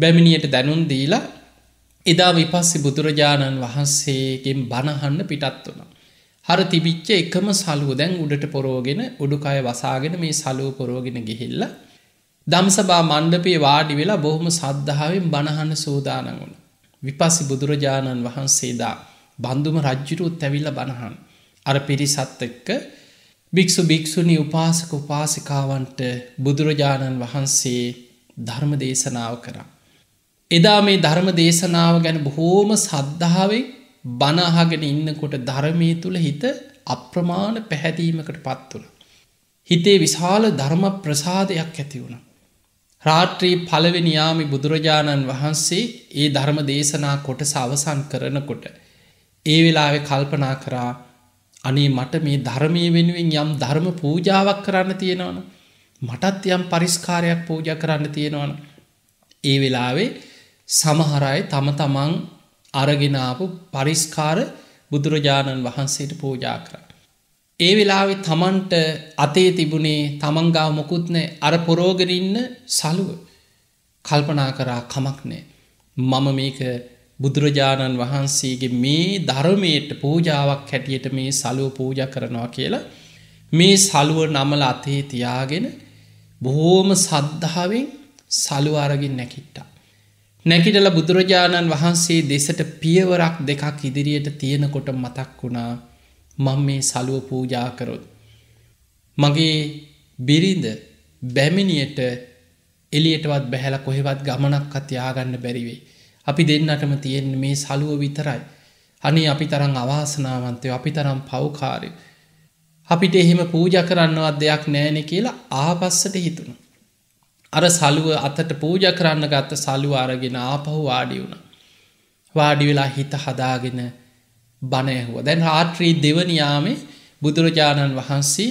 බැමිණියට දැනුන් දීලා එදා විපස්සි බුදුරජාණන් වහන්සේගෙන් බණහන්න පිටත් වන. හර තිබිච්ච එකම සලුව දැන් උඩට පොරෝගෙන උඩුකාය වසාගෙන මේ සලුව පොරෝගෙන ගිහිල්ල. දම්සබා මණ්ඩපේ වාඩි වෙලා බොහොම සද්ධාවෙන් බණහන්න සූදානගුණ. විපස්සි බුදුරජාණන් වහන්සේදා බන්දුම රජ්ජුරුත් ඇැවිල්ල බණහන්. අර පිරිසත්තක්ක භික්‍ෂු භික්‍ෂුණි උපාසක උපාසිකාවන්ට බුදුරජාණන් වහන්සේ ධර්ම දේශනාව කරා. එදා මේ ධර්ම දේශනාව ගැන බොහෝම සද්ධාවේ බනහගෙන ඉන්නකොට ධර්මය තුළ හිත අප්‍රමාණ පැහැදීමකට පත්තුළ. හිතේ විශාල ධර්ම ප්‍රසාදයක් ඇති වුණ. රාත්‍රී පළවෙනියාමි බුදුරජාණන් වහන්සේ ඒ ධර්ම දේශනා කොට සවසන් කරනකොට. ඒ වෙලාවෙ කල්පනා කරා අනේ මට මේ ධර්මය වෙනුවෙන් යම් ධර්ම පූජාවක් කරන්න තියෙනවන. මටත් යම් පරිස්කාරයක් පූජ කරන්න තියෙනවන. ඒ වෙලාවේ සමහරයි තම තමන් අරගෙනාපු පරිස්කාර බුදුරජාණන් වහන්සේට පූජා කරා. ඒ වෙලාවෙ තමන්ට අතේ තිබුණේ තමන්ගාව මොකුත්නෑ අර පොරෝගරඉන්න සලුව කල්පනා කරා කමක් නෑ. මම මේක බුදුරජාණන් වහන්සේගේ මේ ධර්මයට පූජාවක් හැටියට මේ සලුව පූජ කරනවා කියලා මේ සලුව නමල අතේ තියාගෙන බොහෝම සද්ධාවෙන් සලු අරගින් නැකිට්ටා. නැකිටල බුදුරජාණන් වහන්සේ දෙසට පියවරක් දෙකක් ඉදිරියට තියෙනකොට මතක් වුණා මං මේ සලුව පූජා කරොත්. මගේ බිරිඳ බැමිණියට එලියටවත් බැහැල කොහෙවත් ගමනක් අතියාගන්න බැරිවෙයි. අපි දෙන්නටම තියෙන් මේ සලුව විතරයි. අනේ අපි තරම් අවාසනාවන්තය අපි තරම් පවකාරය. අපිට එහෙම පූජ කරන්නවත් දෙයක් නෑනෙ කියලා ආපස්සට හිතුණ. අර සලුව අතට පූජ කරන්න ගත්ත සලුව අරගෙන ආපහු වාඩිවුණ. වාඩිවෙලා හිත හදාගෙන බණයහුව දැන් රාත්‍රී දෙවනියාමේ බුදුරජාණන් වහන්සේ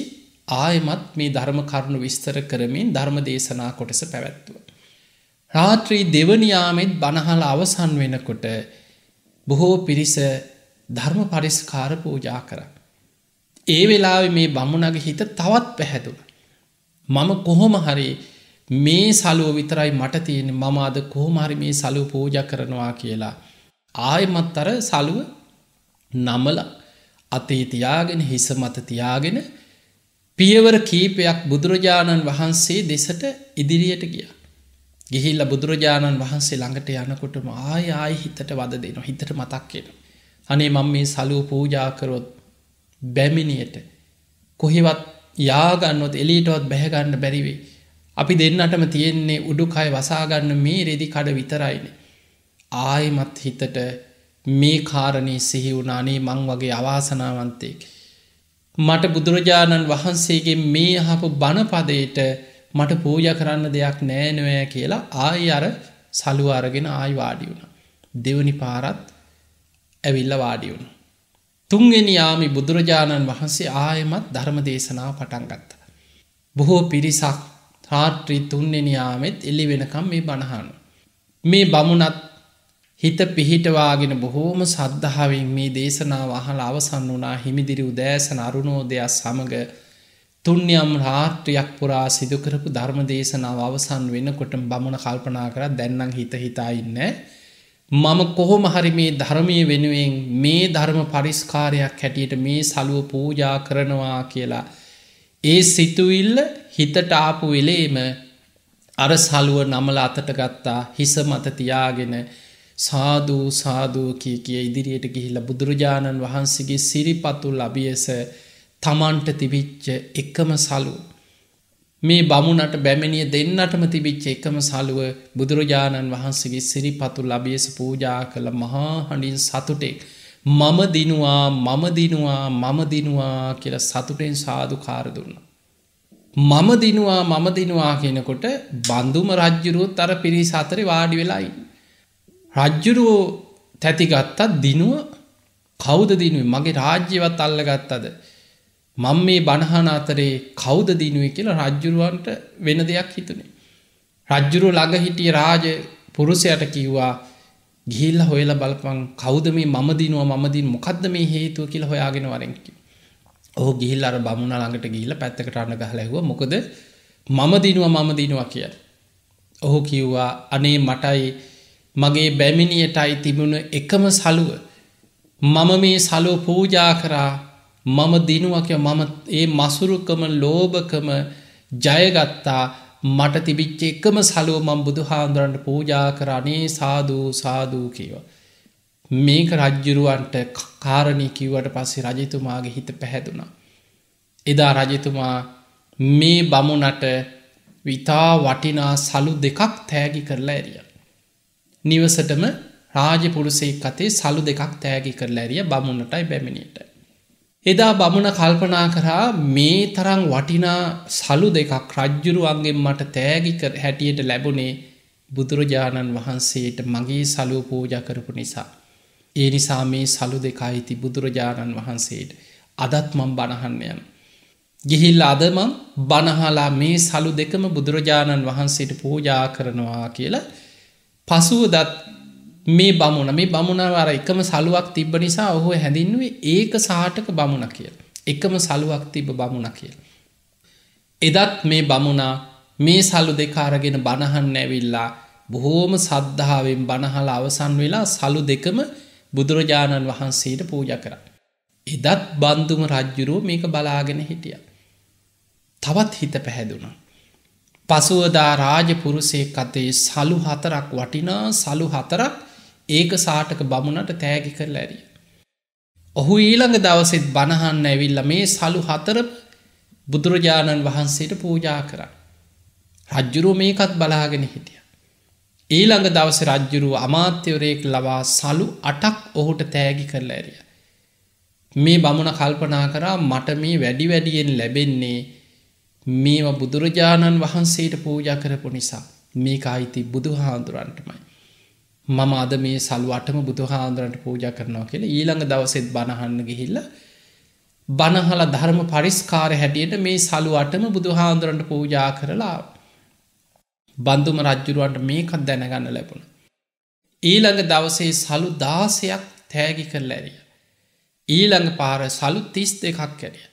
ආයමත් මේ ධර්ම කරුණු විස්තර කරමින් ධර්ම දේශනා කොටස පැවැත්තුව. රාත්‍රී දෙවනියාමෙත් බණහල අවසන් වෙනකොට බොහෝ පිරිස ධර්ම පරිස්කාර පූජා කර. ඒ වෙලාව මේ බමුණගේ හිත තවත් පැහැදුල. මම කොහොම හරි මේ සලුව විතරයි මට තියෙන මමාද කොහොමහරි මේ සලු පූජ කරනවා කියලා. ආයමත් අර සලුව නමල අතීතියාගෙන හිස මතතියාගෙන පියවර කීපයක් බුදුරජාණන් වහන්සේ දෙසට ඉදිරියට ගිය. ගිහිල්ල බුදුරජාණන් වහන්සේ ළඟට යනකොටම ආය ආයි හිතට වද දෙන හිතට මතක් කියෙන. අනේ මං මේ සලූ පූජාකරොත් බැමිණියට කොහෙවත් යාගන්නොත් එලීටවත් බැහගන්න බැරිවේ. අපි දෙන්නටම තියෙන්නේ උඩුකයි වසාගන්න මේ රෙදි කඩ විතරයින. ආයමත් හිතට මේ කාරණය සිහි වුණානේ මං වගේ අවාසනාවන්තයක. මට බුදුරජාණන් වහන්සේගේ මේ හපු බණපදයට මට පූජ කරන්න දෙයක් නෑනවය කියලා ආය අර සලු අරගෙන ආයි වාඩි වුණ. දෙවනි පාරත් ඇවිල්ල වාඩි වුණ. තුන්ගෙනයාමි බුදුරජාණන් වහන්සේ ආයමත් ධර්ම දේශනාව පටන්ගත්ත. බොහෝ පිරිසක් රාට්‍රී තුන්නෙනයාමෙත් එල්ලි වෙනකම් මේ බණහනු. මේ බමුණත් හිත පිහිටවාගෙන බොහෝම සද්ධාවෙන් මේ දේශනාව අහල අවසන් වනා හිමිදිරි උදෑසන අරුණෝදයක් සමඟ තුන්්‍යම් රාත්‍රයක් පුරා සිදුකරපු ධර්ම දේශනාව අවසන් වෙනකොට බමුණ කල්පනා කර දැන්නම් හිත හිතා ඉන්න. මම කොහොම හරි මේ ධර්මය වෙනුවෙන් මේ ධර්ම පරිස්කාරයක් හැටියට මේ සලුව පූජා කරනවා කියලා. ඒ සිතුවිල්ල හිතට ආපු වෙලේම අර සලුව නමල අතට ගත්තා හිස මත තියාගෙන සාධූ සාධූ කිය කිය ඉදිරියට ගිහිල බුදුරජාණන් වහන්සේගේ සිරිපතු ලබියස තමන්ට තිබිච්ච එකම සලු. මේ බමුණට බැමිණිය දෙන්නටම තිබිච්ච එකම සලුව බුදුරජාණන් වහන්සේගේ සිරිපතු ලබියස පූජා කළ මහා හඬින් සතුටෙක්. මම දිනවා මම දිනවා මම දිනවා කියල සතුටෙන් සාධකාරදුන්න. මම දිනවා මම දිනවා කියනකොට බන්ධුම රජ්ජුරුවත් අර පිරි සතරි වාඩි වෙලායි. රජ්ජුරුවෝ තැතිගත්තත් දිනුව කෞද දිනුවේ මගේ රාජ්‍යවත් අල්ලගත්තද. මං මේ බණහන අතරේ කෞද දිනුවේ කියලා රජ්ජුරුවන්ට වෙන දෙයක් හිතුනේ. රජ්ජුරුව ළඟ හිටිය රාජ පුරුසයට කිව්වා ගිල්ල හොයල බලපං කෞද මේ මම දිනුව මදින් මොකක්ද මේ හේතුව කියලා හොයාගෙන වරෙන්කි. ඕහ ගිහිල් අර බමුණ ළඟට ගිහිල පැත්තකට අන්න ගහලැහුව මොකද මම දිනුව මම දිනුව කිය. ඔහු කිව්වා අනේ මටයි මගේ බැමිණියටයි තිබුණ එකම සලුව මම මේ සලෝ පූජා කරා මම දිනුවක මම ඒ මසුරුකම ලෝභකම ජයගත්තා මට තිබිච්ච එකම සලෝ මම් බුදු හාන්දුරන්ට පූජා කරනේ සාධූ සාධූ කියව. මේක රජ්ජුරුවන්ට කාරණී කිව්වට පස්සේ රජතුමාගේ හිත පැහැදුනා. එදා රජතුමා මේ බමුණට විතා වටිනා සලු දෙකක් තෑගි කරලා ඇරිය. නිවසටම රාජපුරුසෙක් කතේ සලු දෙකක් තෑගි කරලා ඇරිය බමුණටයි බැමිණියට. එදා බමුණ කල්පනා කරා මේ තරං වටිනා සලු දෙකක් රජ්ජුරුවන්ගෙන් මට තෑගිකර හැටියට ලැබුණේ බුදුරජාණන් වහන්සේට මගේ සලූ පූජ කරපු නිසා. ඒ නිසා මේ සලු දෙකයිති බුදුරජාණන් වහන්සේට අදත් මං බණහන්නයන්. ගිහිල් අදමං බනහලා මේ සලු දෙකම බුදුරජාණන් වහන්සේට පූජා කරනවා කියලා පසුවදත් මේ බමුණ මේ බමුණවර එකම සලුවක් තිබ්බ නිසා ඔහු හැඳින්ුවේ ඒක සාටක බමුණ කියල. එකම සලුවක් තිබ බමුණ කියල. එදත් මේ බමුණා මේ සලු දෙකාරගෙන බණහන්න ඇවිල්ලා බොහෝම සද්ධාවෙන් බණහල අවසන් වෙලා සලු දෙකම බුදුරජාණන් වහන්සේට පූජ කර. එදත් බන්ධුම රජ්ජුරුව මේක බලාගෙන හිටිය. තවත් හිත පැහැදුනා. පසුවදා රාජපුරුසෙක් අතේ සලු හතරක් වටිනා සලු හතරක් ඒක සාටක බමුණට තෑගි කර ලැරිය. ඔහු ඊළඟ දවසෙත් බණහන්න ඇවිල්ල මේ සලු හතර බුදුරජාණන් වහන්සේට පූජා කර. රජ්ජුරුව මේකත් බලාගෙන හිටිය. ඊළඟ දවස රජ්ජුරුව අමාත්‍යවරයෙක් ලවා සලු අටක් ඔහුට තෑගි කරල ඇරිය. මේ බමුණ කල්පනා කරා මට මේ වැඩි වැඩියෙන් ලැබෙන්නේ මේවා බුදුරජාණන් වහන්සේට පූජ කරපු නිසා මේක අයිති බුදු හාන්දුරන්ටමයි. මම අද මේ සල්වටම බුදු හාන්දුරන්ට පූජ කරනවා කියෙන ඊළඟ දවසෙත් බණහන්න ගිහිල්ල බනහල ධර්ම පරිස්කාර හැටියට මේ සලුවටම බුදු හාන්දුරන්ට පූජා කරලා බන්ධුම රජ්ජුරුවන්ට මේකත් දැනගන්න ලැබුණ. ඊළඟ දවසේ සලු දාසයක් තෑගි කරල ඇරිය. ඊළඟ පාර සලු තිස් දෙකක් කැරිය.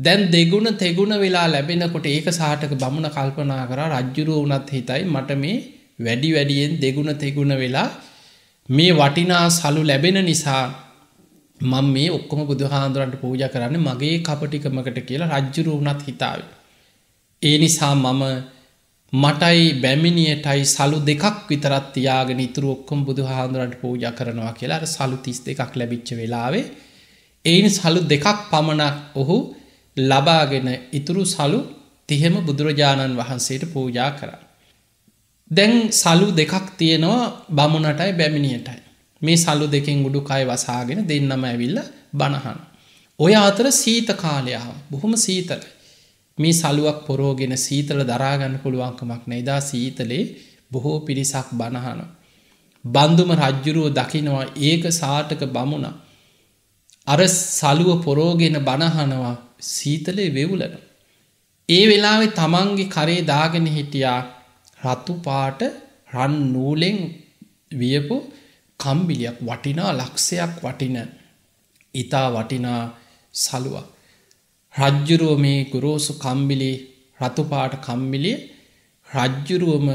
දැන් දෙගුණ තෙගුණ වෙලා ලැබෙනකොට ඒක සහටක බමුණ කල්පනා කර රජ්ජුරුව වනත් හිතයි මට මේ වැඩි වැඩියෙන් දෙගුණ තෙගුණ වෙලා මේ වටිනා සලු ලැබෙන නිසා මං මේ ඔක්කොම බුදුහාන්දුරන්ට පූජ කරන්න මගේ කපටිකමකට කියලා රජ්ජුරුව වනත් හිතාව. ඒ නිසා මම මටයි බැමිණියටයි සලු දෙකක් විතරත් තියාගෙන ඉතුර ඔක්කොම බුදුහාන්දුරන්ට පූජ කරනවා කියලා සලු තිස් දෙකක් ලැබිච්ච වෙලාවේ එයින් සලු දෙකක් පමණක් ඔහු ලබාගෙන ඉතුරු සලු තිහෙම බුදුරජාණන් වහන්සේට පූජා කරා. දැන් සලු දෙකක් තියෙනවා බමුණටයි බැමිණියටයි. මේ සලු දෙකෙන් ගුඩු කයි වසාගෙන දෙන්නම ඇවිල්ල බණහන්. ඔය අතර සීත කාලයාව බොහොම සීතල. මේ සලුවක් පොරෝගෙන සීතල දරාගන්න පුළුවන්කමක් නයිදා සීතලේ බොහෝ පිරිසක් බණහන. බන්දුම රජ්ජුරුව දකිනවා ඒක සාටක බමුණ. අර සලුව පොරෝගෙන බණහනවා සීතලේ වෙවුලන. ඒ වෙලාවෙ තමන්ගේ කරේ දාගෙන හිටියා රතුපාට රන් නූලෙන් වියපු කම්බිලියක් වටිනා ලක්ෂයක් වටින ඉතා වටිනා සලුවක්. රජ්ජුරුව මේ ගුරෝසු කම්බිලි රතුපාට කම්බිලිය රජ්ජුරුවම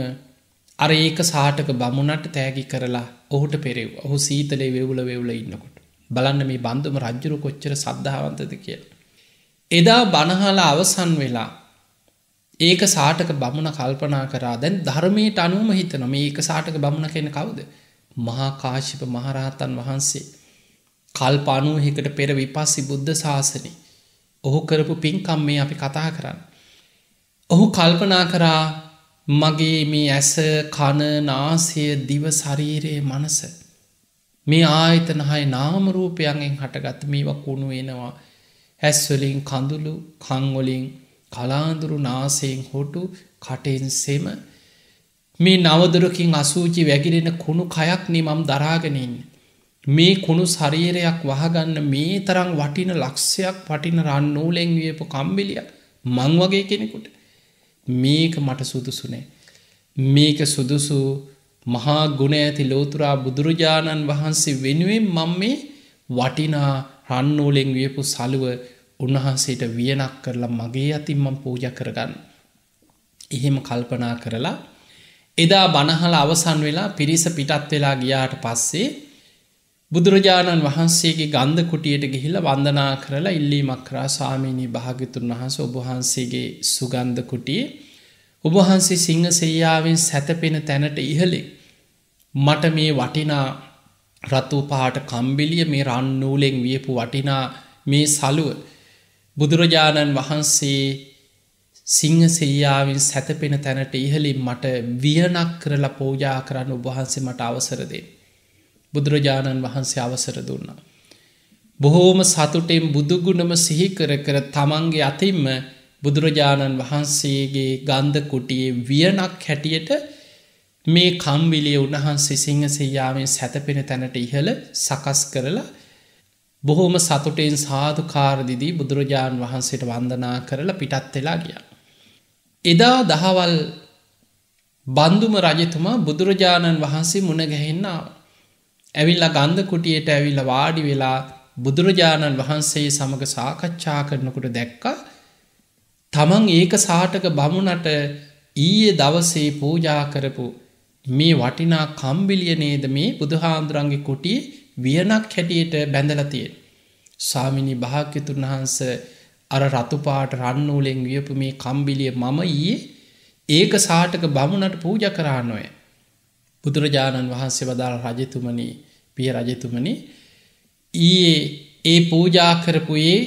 අර ඒක සාටක බමුණට තෑගි කරලා ඔහුට පෙරෙව් ඔහු සීතලේ වෙවුල වෙවුල ඉන්නකොට. බලන්න මේ බන්ධම රජ්ජුරු කොච්චර සද්ධාවන්තද කියලා. එදා බණහලා අවසන් වෙලා ඒක සාටක බමුණ කල්පනා කරා දැන් ධර්මයට අනුම හිතනොම ඒක සාටක බමුණ කෙන කවුද මහාකාශිප මහරහතන් වහන්සේ කල්ප අනුවහකට පෙර විපස්සි බුද්ධ ශාසනය ඔහු කරපු පින්කම් මේ අපි කතා කරන්න. ඔහු කල්පනා කරා මගේ මේ ඇස කණ නාසය දිව ශරීරයේ මනස මේ ආයතනහයි නාමරූපයන්ගෙන් හටගත් මේවා කුණු එනවා ඇස්වලින් කඳුළු කංවලින් කලාඳුරු නාසයෙන් හොටු කටෙන් සෙම මේ නවදුරකින් අසූචි වැගිරෙන කුණු කයක් නිමම් දරාගෙනන්න. මේ කුණු සරීරයක් වහගන්න මේ තරම් වටින ලක්ෂයක් වටින රන්නූලෙන් වියපු කම්බිලිය මං වගේ කෙනෙකුට. මේක මට සුදුසුනේ. මේක සුදුසු මහා ගුණ ඇති ලෝතුරා බුදුරජාණන් වහන්සේ වෙනුවෙන් මං මේ වටිනා රන්නෝලෙෙන් වියපු සලුව උන්වහන්සේට වියනක් කරලා මගේ අතින් මං පූජ කරගන්න. එහෙම කල්පනා කරලා එදා බණහල අවසන් වෙලා පිරිස පිටත් වෙලා ගියාට පස්සේ බුදුරජාණන් වහන්සේගේ ගන්ධ කුටියට ගිහිල වන්දනා කරලා ඉල්ලීමක් කරා සාමීනී භාගිතුන් වහස ඔබහන්සේගේ සුගන්ධ කුටියේ ඔබහන්සේ සිංහ සේයාවෙන් සැතපෙන තැනට ඉහලෙක් මට මේ වටිනා රත්වූ පහට කම්බිලිය මේ රන්නූලෙෙන් වියපු වටිනා මේ සලුව බුදුරජාණන් වහන්සේ සිංහ සෙයාාවෙන් සැතපෙන තැනට ඉහලින් මට වියනක් කරලා පෝජා කරන්න උබහන්සේ මට අවසරදේ. බුදුරජාණන් වහන්සේ අවසර දුන්න. බොහෝම සතුටෙන් බුදුගුණම සිහිකර කර තමන්ගේ අතින්ම බුදුරජාණන් වහන්සේගේ ගන්ධ කුටියේ වියනක් හැටියට මේ කම්විලිය උන්වහන්සේ සිංහසයාාවෙන් සැතපෙන තැනට ඉහළ සකස් කරලා බොහෝම සතුටෙන් සාධ කාරදිදී බුදුරජාණන් වහන්සේට වන්දනා කරලා පිටත් වෙලා ගිය. එදා දහවල් බන්දුම රජතුමා බුදුරජාණන් වහන්සේ මුණගැහෙන්නාව. ඇවිල්ල ගන්ධ කුටියට ඇවිල්ල වාඩි වෙලා බුදුරජාණන් වහන්සේ සමඟ සාකච්ඡා කරනකුට දැක්ක තමන් ඒක සාටක බමුණට ඊයේ දවසේ පූජා කරපු මේ වටිනා කම්බිලිය නේද මේ බුදුහාන්දුරන්ගේ කුටිය වියනක් හැටියට බැඳලතියෙන්. සාමිනි භාක්‍යතුන් වහන්ස අර රතුපාට රන්නූලෙන් වියපු මේ කම්බිලිය මම ඊයේ ඒක සාටක බමුණට පූජ කරානොය. බුදුරජාණන් වහන්සේ වදාළ රජතුමනි පිය රජතුමනි ඊයේ ඒ පූජා කරපුයේ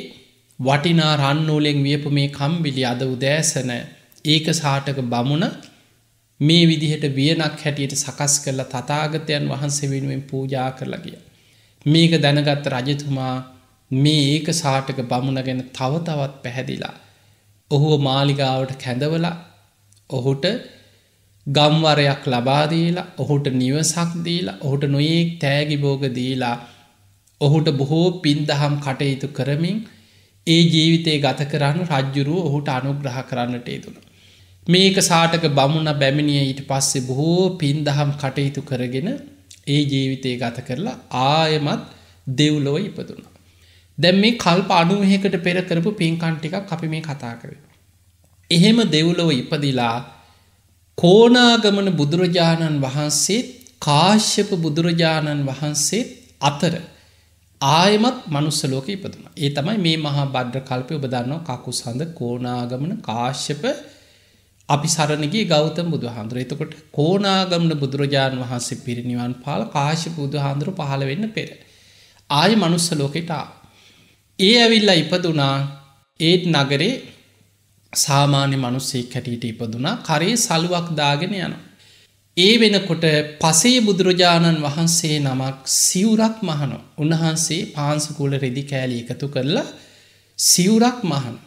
වටිනා රන්නූලෙන් වියපු මේ කම්බිලි අද උදෑසන ඒක සාටක බමුණ මේ විදිහට වියනක් හැටියට සකස් කරලා තතාගතයන් වහන්සේ වෙනුවෙන් පූජා කරලගිය. මේක දැනගත් රජතුමා මේ ඒක සාටක බමුණ ගැන තවතවත් පැහැදිලා. ඔහුව මාලිගාවට කැඳවල ඔහුට ගම්වරයක් ලබාදීලා ඔහුට නිවසක් දීලා ඔහුට නොයෙක් තෑගිබෝග දීලා ඔහුට බොහෝ පින්දහම් කටයුතු කරමින් ඒ ජීවිතය ගත කරන්න රජ්ජුරුව ඔහුට අනුග්‍රහ කරන්නට ේතුළු. මේක සාටක බමුණ බැමිණිය ඊට පස්සේ බොහෝ පින් දහම් කටයුතු කරගෙන ඒ ජීවිතය ගත කරලා ආයමත් දෙව්ලොව ඉපදුණ. දැම් මේ කල්ප අනුවහකට පෙරකරපු පින්කන්ටිකක් අපි මේ කතා කර. එහෙම දෙව්ලොව ඉපදිලා කෝනාගමන බුදුරජාණන් වහන්සේ කාශ්‍යප බුදුරජාණන් වහන්සේ අතර ආයමත් මනුස්සලෝක ඉපදන ඒ තමයි මේ මහා බද්්‍ර කල්පය ඔබදන්න කකු සඳ කෝනාගමන කාශ්‍යප අපි සරණගේ ගෞතම බුදුහන්දුර එතකොට කෝනාගමන බුදුරජාණන් වහන්සේ පිරිනිවන් පාල කාශි බුදුහාන්දුරු පහළ වෙන්න පෙර. ආය මනුස්ස ලෝකෙටා. ඒ ඇවිල්ල ඉපදුනා ඒත් නගරේ සාමාන්‍ය මනුස්සේ කැටීට ඉපදුනා කරේ සලුවක් දාගෙන යන. ඒ වෙනකොට පසේ බුදුරජාණන් වහන්සේ නමක් සිවුරක් මහනෝ උන්වහන්සේ පාන්සකූල රෙදි කෑලි එකතු කරලා සිවුරක් මහනෝ.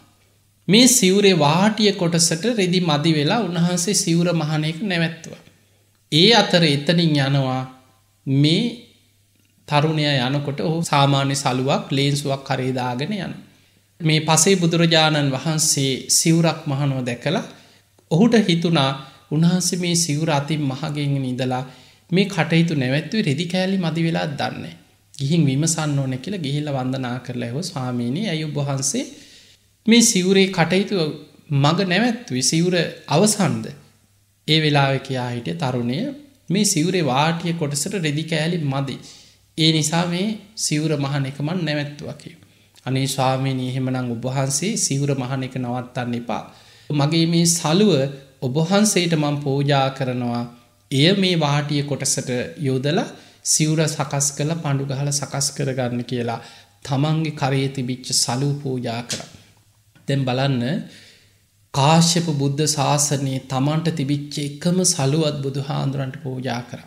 මේ සිවුරේ වාටිය කොටසට රෙදි මදි වෙලා උන්වහන්සේ සිවුර මහනයක නැවැත්තුව. ඒ අතර එතනින් යනවා මේ තරුණය යනකොට ඔහු සාමාන්‍ය සලුවක් ලේන්සුවක් කරේදාගෙන යන. මේ පසේ බුදුරජාණන් වහන්සේ සිවුරක් මහනුව දැකලා ඔහුට හිතුනා උන්හන්සේ මේ සිවුර අතින් මහගෙන් නිදලා මේ කටයුතු නැවැත්වේ රෙදි කෑලි මදි වෙලා දන්නේ. ගිහින් විමසන්න ඕන කියලා ගිහිල්ල වන්දනා කරලා ඇව ස්වාමීණී ඇයුබහන්සේ මේ සිවුරේ කටයුතු මඟ නැවැත්වේ සිවුර අවසන්ද ඒ වෙලාව කියයා හිට තරුණය මේ සිවුරේ වාටිය කොටසට රෙදි කෑලි මදි. ඒ නිසා මේ සිවුර මහන එකමන් නැවැත්තුවකිව. අනේ ස්වාමීනී හෙමනං ඔබහන්සේ සිවුර මහන එක නවත්තන්න එපා. මගේ මේ සලුව ඔබහන්සේට මං පෝජා කරනවා එය මේ වාටිය කොටසට යෝදල සිවුර සකස් කළ පණඩුගහල සකස් කරගන්න කියලා තමන්ගේ කරේ තිබිච්ච සලූ පෝජා කරන්න. දැම් බලන්න කාශ්‍යප බුද්ධ ශාසනයේ තමන්ට තිබිච්ච එකම සලුවත් බුදු හාන්දුරන්ට පෝජා කර.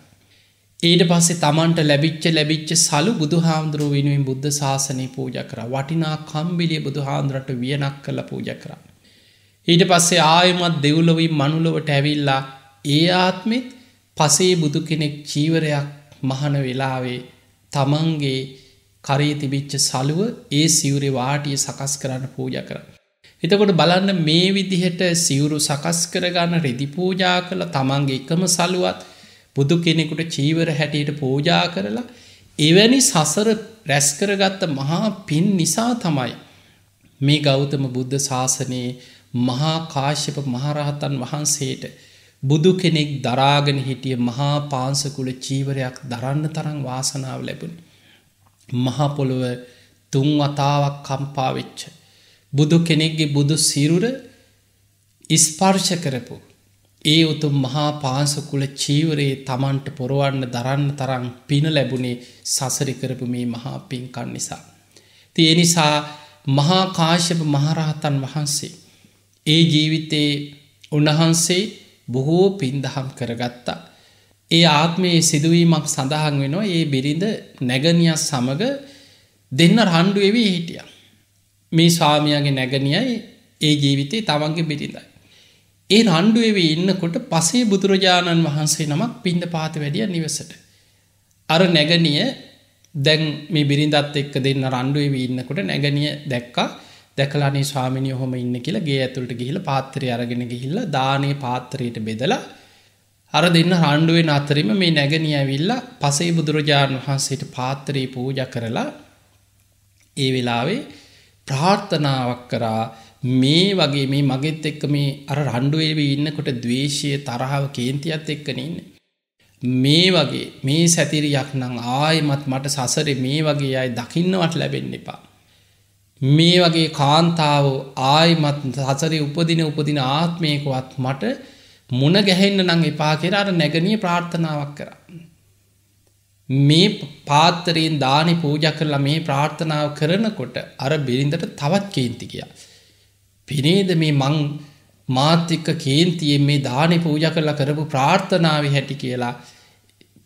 ඊට පස්සේ තමන්ට ලැබිච්ච ලැබිච්ච සලු බුදු හාමුදුරුව වෙනුවෙන් බුද්ධ ශාසනය පූජ කර වටිනා කම්බිලිය බුදු හාන්දුරට වියනක් කළ පූජ කර. ඊට පස්සේ ආයමත් දෙව්ලොවී මනුලොවට ඇවිල්ලා ඒ ආත්මෙත් පසේ බුදු කෙනෙක් චීවරයක් මහන වෙලාවේ තමන්ගේ කරේ තිබිච්ච සලුව ඒ සිවරේ වාටිය සකස් කරන්න පූජ කරන්න. එතකොට බලන්න මේ විදිහට සිවුරු සකස් කරගන්න රෙදි පූජා කළ තමන්ගේ එකම සලුවත් බුදු කෙනෙකුට චීවර හැටියට පූජා කරලා එවැනි සසර රැස්කරගත්ත මහා පින් නිසා තමයි මේ ගෞතම බුද්ධ ශාසනයේ මහා කාශ්‍යප මහරහතන් වහන්සේට බුදු කෙනෙක් දරාගෙන හිටිය මහා පාන්සකුල චීවරයක් දරන්න තරං වාසනාව ලැබුණ. මහපොළොව තුන් වතාවක් කම්පාවෙච්ච බුදු කෙනෙක්ගේ බුදු සිරුර ඉස්පර්ෂ කරපු. ඒ උතුම් මහා පාසකුල චීවරයේ තමන්ට පොරුවන්න දරන්න තරං පින ලැබුණේ සසරි කරපු මේ මහා පින්කන් නිසා. තිය නිසා මහාකාශප මහරහතන් වහන්සේ. ඒ ජීවිතයේ උන්වහන්සේ බොහෝ පින්දහම් කරගත්තා. ඒ ආත්මයේ සිදුවීමක් සඳහන් වෙනවා ඒ බිරිඳ නැගනියක් සමඟ දෙන්න රණ්ඩුවෙවී හිටියා. මේ ස්වාමයාගේ නැගනියයි ඒ ජීවිතේ තමන්ගේ බිරිඳයි. ඒ රණ්ඩුවව ඉන්නකොට පසේ බුදුරජාණන් වහන්සේ නමක් පින්ඩ පාත වැඩිය නිවසට. අර නැගනිය දැන් මේ බිරිඳත් එක්ක දෙන්න රණ්ඩුවව ඉන්නකොට නැගනිය දැක්කා දැකලානේ ස්වාමිනය හොම ඉන්න කියලා ගේ ඇතුළට ගිහිල පාත්තරය අරගෙන ගිහිල්ල දානය පාත්තරයට බෙදලා අර දෙන්න රණ්ඩුවෙන් අතරීම මේ නැගනිය ඇවිල්ල පසේ බුදුරජාණන් වහන්සේට පාත්තරයේ පූජ කරලා ඒ වෙලාවේ ප්‍රාර්ථනාවක් කරා මේ වගේ මේ මගෙත් එක්ක මේ අර රණ්ඩුවේවී ඉන්නකොට දවේශය තරහාව කේන්තියත් එක්කනන්න. මේ වගේ මේ සැතිරියක් නං ආයමත් මට සසර මේ වගේ අයි දකින්නවට ලැබෙන්න එපා. මේ වගේ කාන්තාව ආයමත් සසරේ උපදින උපදින ආත්මයකවත් මට මුණ ගැහෙන්න්න නං එපා කෙරට නැගනී ප්‍රාර්ථනාවක් කරා. මේ පාත්තරයෙන් දානි පූජ කරලා මේ ප්‍රාර්ථනාව කරනකොට අර බිරිඳට තවත් කේන්ති කියා. පිනේද මේ මං මාත්‍රික කේන්තියෙන් මේ දානි පූජ කරලා කරපු ප්‍රාර්ථනාව හැටි කියලා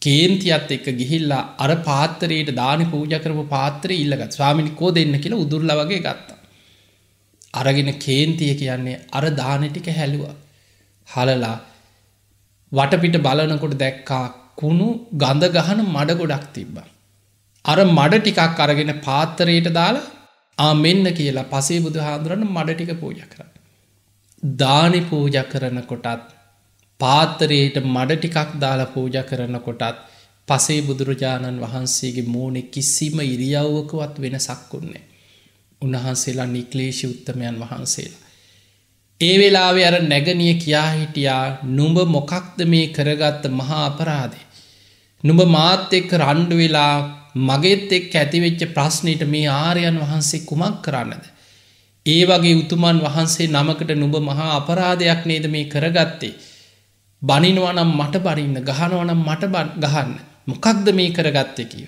කේන්තියත් එක්ක ගිහිල්ලා අර පාත්තරයට දානි පූජ කරපු පාත්‍ර ඉල්ලගත් ස්වාමිනිකෝ දෙන්න කියලා උදුරල වගේ ගත්තා. අරගෙන කේන්තිය කියන්නේ අර දානටික හැලුව. හලලා වටපිට බලනකොට දැක්කා කුණු ගඳ ගහන මඩ ගොඩක් තිබ්බ. අර මඩ ටිකක් අරගෙන පාත්තරයට දාලා ආ මෙන්න කියලා පසේ බුදු හාදුරන්න මඩ ටික පූජ කර. දාන පූජ කරන කොටත් පාත්තරයට මඩ ටිකක් දාලා පූජ කරන කොටත් පසේ බුදුරජාණන් වහන්සේගේ මූුණෙ කිසිම ඉරියව්වකවත් වෙනසක්කුන්නේ. උන්වහන්සේලා නික්ලේෂි උත්තමයන් වහන්සේලා. ඒ වෙලාවේ අර නැගනිය කියා හිටියා නුඹ මොකක්ද මේ කරගත්ත මහා අපරාධේ. නුඹ මාත් එක්ක රණ්ඩු වෙලා මගෙත් එක් ඇතිවෙච්ච ප්‍රශ්නයට මේ ආරයන් වහන්සේ කුමක් කරන්නද. ඒ වගේ උතුමන් වහන්සේ නමකට නුඹ මහා අපරාධයක් නේද මේ කරගත්තේ. බනිනවනම් මට බරින්න ගහනවනම් මට ගහන්න මොකක්ද මේ කරගත්තය කිය.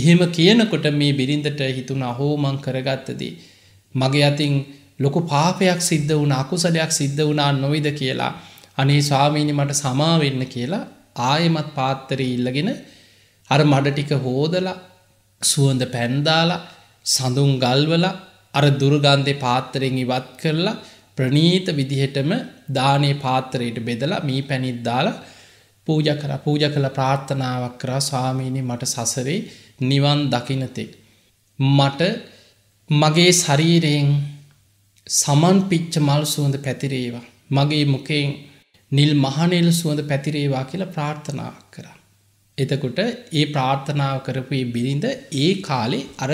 එහෙම කියනකොට මේ බිරිඳට හිතුන අහෝමං කරගත්තදී. මගේ අතින් ලොකු පාපයක් සිද්ධ වුණ අකුසලයක් සිද්ධ වුණා නොවිද කියලා අනේ ස්වාමීනි මට සමාවෙන්න කියලා ආයෙමත් පාත්තරී ඉල්ලගෙන අර මඩටික හෝදලා සුවඳ පැන්දාලා සඳුන් ගල්වල අර දුර්ගන්ධය පාත්තරෙන් ඉවත් කරලා ප්‍රනීත විදිහටම දානය පාත්තරයට බෙදලා මී පැනිද්දාලා පූජ කර පූජ කළ ප්‍රාර්ථනාවක් කරා ස්වාමීණි මට සසරේ නිවන් දකිනතෙක්. මට මගේ ශරීරයෙන් සමන් පිච්ච මල් සුවඳ පැතිරේවා. මගේ මොකෙන් නිල් මහනෙල් සුවඳ පැතිරේවා කියලා ප්‍රාර්ථනා කරා. එතකොට ඒ ප්‍රාර්ථනාව කරපු ඒ බිරිඳ ඒ කාලේ අර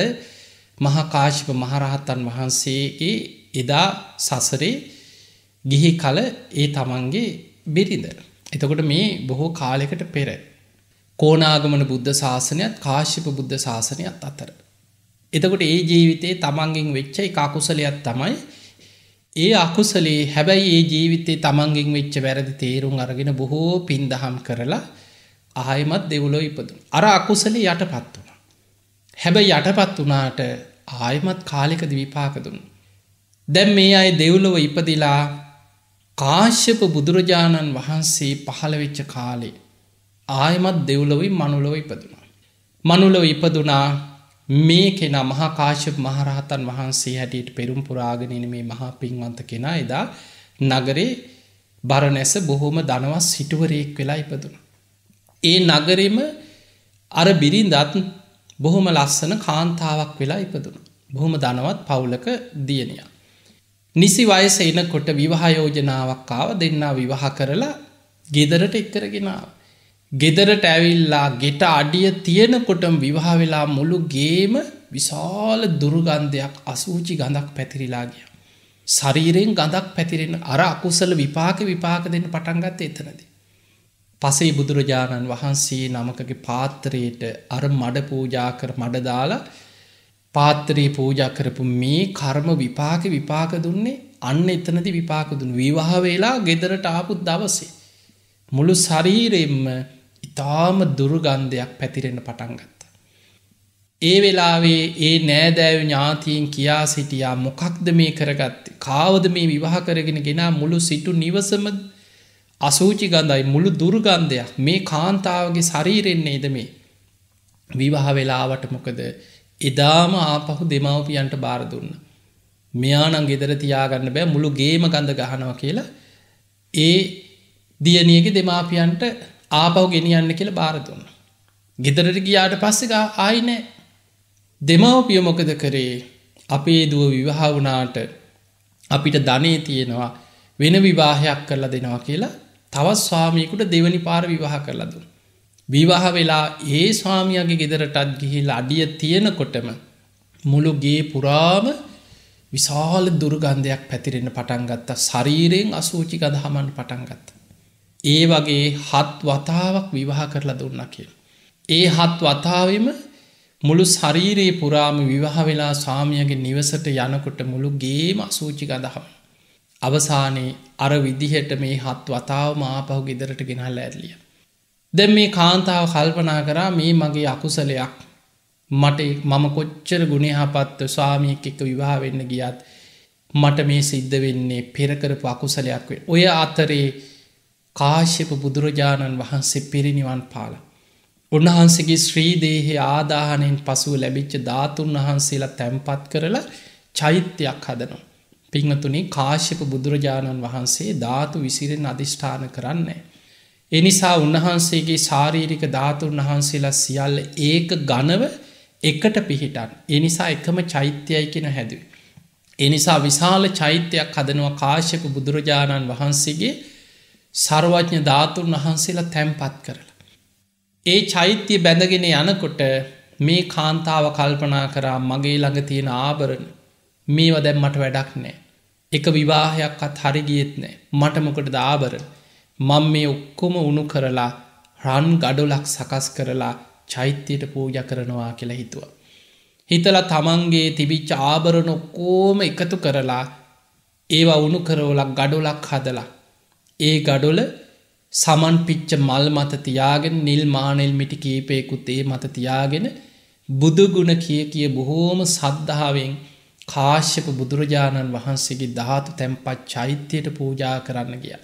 මහකාශිප මහරහත්තන් වහන්සේගේ එදා සසරේ ගිහි කල ඒ තමන්ගේ බිරිඳ. එතකොට මේ බොහෝ කාලෙකට පෙර. කෝනාගමන බුද්ධ ශාසනයත් කාශිප බුද්ධ ශාසනයත් අතර. එතකොට ඒ ජීවිතයේ තමන්ගෙන් වෙච්ච එක අකුසලයක් තමයි ඒ අකුසලේ හැබැයි ඒ ජීවිතේ තමන්ගෙන් වෙච්ච වැරදි තේරුම් අරගෙන බොහෝ පින් දහම් කරලා ආයමත් දෙවුලෝ ඉපදුන්. අර අකුසලේ යටපත් වුණ. හැබැයි යටපත් වනාට ආයමත් කාලෙකද විපාකදුන්. දැම් මේ අයි දෙව්ලොව ඉපදිලා කාශ්‍යප බුදුරජාණන් වහන්සේ පහළවෙච්ච කාලේ ආයමත් දෙව්ලොවයි මනුලොව ඉපදුනා. මනුලොව ඉපදුනා මේ කෙන මහාකාශප මහරහතන් වහන්සේ හැටියට පෙරුම් පුරාගෙනන මේ මහා පින්වන්ත කෙනා එදා නගරේ බරණැස බොහොම දනවස් සිටුවරයෙක් වෙලා ඉපදුන. ඒ නගරෙම අර බිරිඳත් බොහොම ලස්සන කාන්තාවක් වෙලා ඉපදුන. බොහොම දනවත් පවුලක දියනයා. නිසි වයස එනකොට විවාහයෝජනාවක් ආව දෙන්නා විවාහ කරලා ගෙදරට එක්කරගෙනාව. ගෙදරට ඇවිල්ලා ගෙට අඩිය තියෙනකොටම විවාහ වෙලා මුළු ගේම විශාල දුරුගන්ධයක් අසූචි ගඳක් පැතිරිලාගිය. ශරීරයෙන් ගඳක් පැතිරෙන අර අකුසල විපාක විපාක දෙන්න පටන්ගත්ත එතනදී. පසේ බුදුරජාණන් වහන්සේ නමකගේ පාත්‍රයට අර මඩ පූජා කර මඩදාලා පාත්‍රයේ පූජා කරපු මේ කර්ම විපාක විපාක දුන්නේ අන්න එතනති විපාකදුන් විවාහ වෙලා ගෙදරට ආපුත් දවසේ. මුළු ශරීරෙන්ම ඉතාම දුරුගන්ධයක් පැතිරෙන පටන්ගත්ත. ඒ වෙලාවේ ඒ නෑදෑව ඥාතීන් කියා සිටියා මොකක්ද මේ කරගත් කාවද මේ විවාහ කරගෙන ගෙනා මුළු සිටු නිවසම අසූචි ගඳයි මුළු දුර්ගන්ධයක් මේ කාන්තාවගේ ශරීරෙන්නේ ද මේ විවාහ වෙලාවට මොකද එදාම ආපහු දෙමවපියන්ට බාර දුන්න. මෙයානං ගෙදර තියාගන්න බෑ මුළු ගේම ගඳ ගහනව කියලා ඒ දියනියගේ දෙමාපියන්ට ආපව් ගෙනියන්න කියලා බාරතුන්න. ගෙදරට ගියාට පස්සෙක ආයිනෑ දෙමවපිය මොකද කරේ අපේ දුව විවාහ වුණාට අපිට ධනේ තියෙනවා වෙන විවාහයක් කරලා දෙනවා කියලා තවත් ස්වාමීකුට දෙවනි පාර විවාහ කරලදු. විවාහ වෙලා ඒ ස්වාමියගේ ගෙදරටත් ගිහිල් අඩිය තියෙනකොටම මුළුගේ පුරාම විශාල දුර්ගන්ධයක් පැතිරෙන පටන්ගත්තා ශරීරයෙන් අසූචික දහමන් පටන්ගත්තා. ඒ වගේ හත් වතාවක් විවාහ කරලා දුන්න කිය. ඒ හත් වතාවම මුළු ශරීරයේ පුරාම විවාහ වෙලා ස්වාමියගේ නිවසට යනකොට මුළු ගේම අසූචි ගඳහම්. අවසානයේ අර විදිහට මේ හත් වතාව මාපහු ගෙදරට ගෙනහල් ඇදලිය. දැ මේ කාන්තාව කල්පනා කරා මේ මගේ අකුසලයක් මට මම කොච්චර ගුණහපත්ව ස්වාමියෙක් එක විවාහ වෙන්න ගියත් මට මේ සිද්ධ වෙන්නේ පෙරකරපු අකුසලයක් වේ. ඔය අතරේ කාශ්‍යප බුදුරජාණන් වහන්සේ පිරිනිවන් පාල. උන්වහන්සගේ ශ්‍රීදේහේ ආදාහනයෙන් පසුව ලැබිච්ච ධාතුන් වහන්සේලා තැන්පත් කරලා චෛත්‍යයක් හදනවා. පිංහතුනි කාශ්‍යප බුදුරජාණන් වහන්සේ ධාතු විසිරෙන් අධිෂ්ඨාන කරන්නේ. එනිසා උන්වහන්සේගේ ශාරීරික ධාතුන් වහන්සේලා සියල්ල ඒක ගණව එකට පිහිටන්. එනිසා එකම චෛත්‍යයයි කෙන හැදුව. එනිසා විශාල චෛත්‍යයක් හදනවා කාශ්‍යප බුදුරජාණන් වහන්සේගේ සරුවඥ ධාතුන් වහන්සේලා තැම්පත් කරලා. ඒ චෛත්‍යය බැඳගෙන යනකොට මේ කාන්තාව කල්පනා කරා මගේ ළඟ තියෙන ආභරණ මේව දැම් මට වැඩක් නෑ. එක විවාහයක්ත් හරිගියත් නෑ මටමකට දාබර මං මේ ඔක්කොම උුණු කරලා රන් ගඩොලක් සකස් කරලා චෛත්‍යයට පූජ කරනවා කියලා හිතුව. හිතල තමන්ගේ තිබිච්ච ආභරණ ඔක්කෝම එකතු කරලා ඒවා උුණු කරෝලක් ගඩොලක් හදලා ඒ ගඩොල සමන් පිච්ච මල් මත තියාගෙන නිල් මානෙල් මිටි කීපයකුත් ඒ මත තියාගෙන බුදුගුණ කිය කිය බොහෝම සද්ධාවෙන් කාශ්‍යප බුදුරජාණන් වහන්සේගේ ධාතු තැම්පත් චෛත්‍යයට පූජා කරන්න ගිය.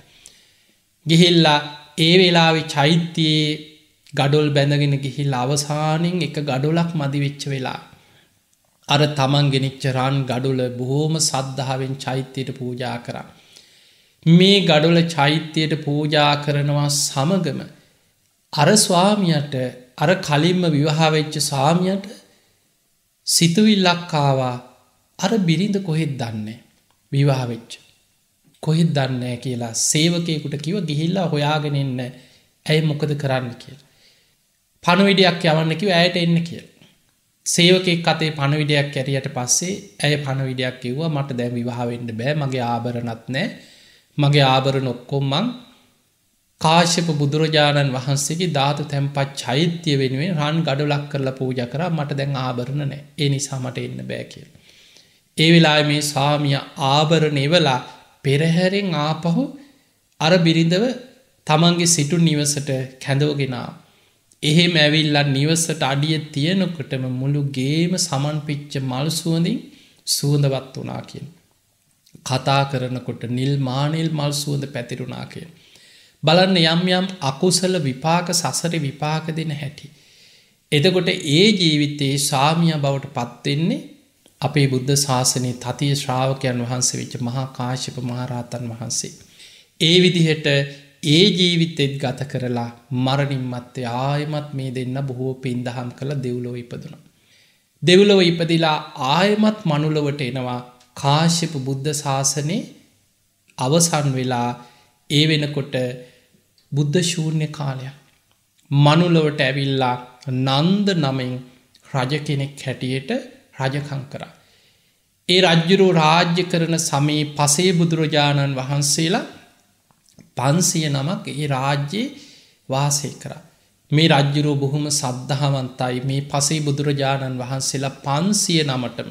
ගිහිල්ලා ඒ වෙලාවෙ චෛත්‍යයේ ගඩොල් බැඳගෙන ගිහිල් අවසානින් එක ගඩොලක් මදිවිච්ච වෙලා. අර තමන් ගෙනනිච්චරන් ගඩුල බොහෝම සද්ධාවෙන් චෛත්‍යයට පූජා කරන්න. මේ ගඩොල චෛත්‍යයට පූජා කරනවා සමගම අර ස්වාමියට අර කලින්ම විවාහවෙච්ච සාමියට සිතුවිල්ලක්කාවා අර බිරිඳ කොහෙත් දන්නේ විවාහවෙච්ච. කොහෙත් දන්නේ කියලා සේවකයකුට කිව ගිහිල්ලා හොයාගෙනෙන්න ඇයි මොකද කරන්න කියල. පණවිඩයක් යවන්නකිව ඇයට එන්න කියල. සේවකෙක් අතේ පණවිඩයක් ඇරයට පස්සේ ඇය පණවිඩයක් කිව්වා මට දැ විවාහවෙන්න බෑ මගේ ආභරණත් නෑ මගේ ආබර නොක්කොම්මං කාශ්‍යප බුදුරජාණන් වහන්සේගේ ධාතු තැන්පත් චෛත්‍යය වෙනුවෙන් රන් ගඩ ලක් කරලා පූජ කර මට දැන් ආභරණ නෑ ඒ නිසා මට එන්න බෑ කිය. ඒ වෙලා මේ සාමිය ආභරණ එවලා පෙරහැරෙන් ආපහු අර බිරිඳව තමන්ගේ සිටු නිවසට කැඳෝගෙනා. එහෙ මැවිල්ලා නිවසට අඩිය තියනොකටම මුළු ගේම සමන්පිච්ච මල් සුවඳින් සුවඳවත් වනා කියලා. කතා කරනකොට නිල් මානිල් මල් සුවඳ පැතිරුණා කිය. බලන්න යම් යම් අකුසල විපාක සසර විපාක දෙන හැටි. එදකොට ඒ ජීවිතයේ සාමිය බවට පත්වෙන්නේ අපේ බුද්ධ ශාසනය තතිය ශ්‍රාවකයන් වහන්සේ වෙච්ච මහා කාශිප මහරහතන් වහන්සේ. ඒ විදිහට ඒ ජීවිතෙත් ගත කරලා මරණින් මත්තේ ආයමත් මේ දෙන්න බොහෝ පින් දහම් කළ දෙව්ලෝ ඉපදුන. දෙව්ලොව ඉපදිලා ආයමත් මනුලවට එනවා කාශ්‍යප බුද්ධ ශාසනය අවසන් වෙලා ඒ වෙනකොට බුද්ධ ශූන්‍ය කාලයක්. මනුලවට ඇවිල්ලා නන්ද නමෙන් රජ කෙනෙක් හැටියට රජකං කරා. ඒ රජ්ජුරු රාජ්‍ය කරන සමයේ පසේ බුදුරජාණන් වහන්සේලා පන්සිය නමක් ඒ රාජ්‍යයේ වාසය කර. මේ රජ්ජුරෝ බොහොම සද්ධහවන්තයි මේ පසේ බුදුරජාණන් වහන්සේලා පන්සිය නමටම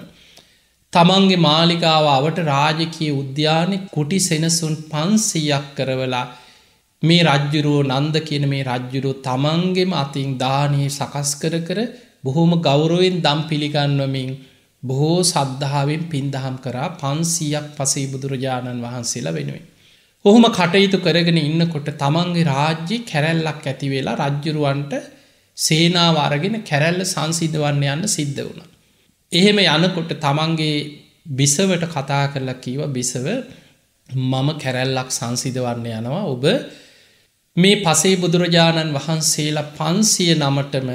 තමන්ගේ මාලිකාවාවට රාජකය උද්‍යානය කුටි සෙනසුන් පන්සීයක් කරවලා මේ රජ්ජුරුවෝ නන්ද කියන මේ රජ්ජුරු තමන්ගෙම අතින් දානය සකස් කර කර බොහොම ගෞරුවෙන් දම් පිළිගන්නවමින් බොහෝ සද්ධාවෙන් පින්දහම් කරා පන්සීයක් පසේ බුදුරජාණන් වහන්සේලා වෙනුවෙන්. ඔහොම කටයුතු කරගෙන ඉන්නකොට තමන්ගේ රාජ්‍ය කැරැල්ලක් ඇතිවෙලා රජ්ජුරුවන්ට සේනාවාරගෙන කැරැල්ල සංසිද්ධ වන්න යන්න සිද්ධ වුණ. එහෙම යනකොට තමන්ගේ බිසවට කතා කරලා කීව බිසව මම කැරැල්ලක් සංසිධවන්න යනවා ඔබ මේ පසේ බුදුරජාණන් වහන්සේලා පන්සිය නමටම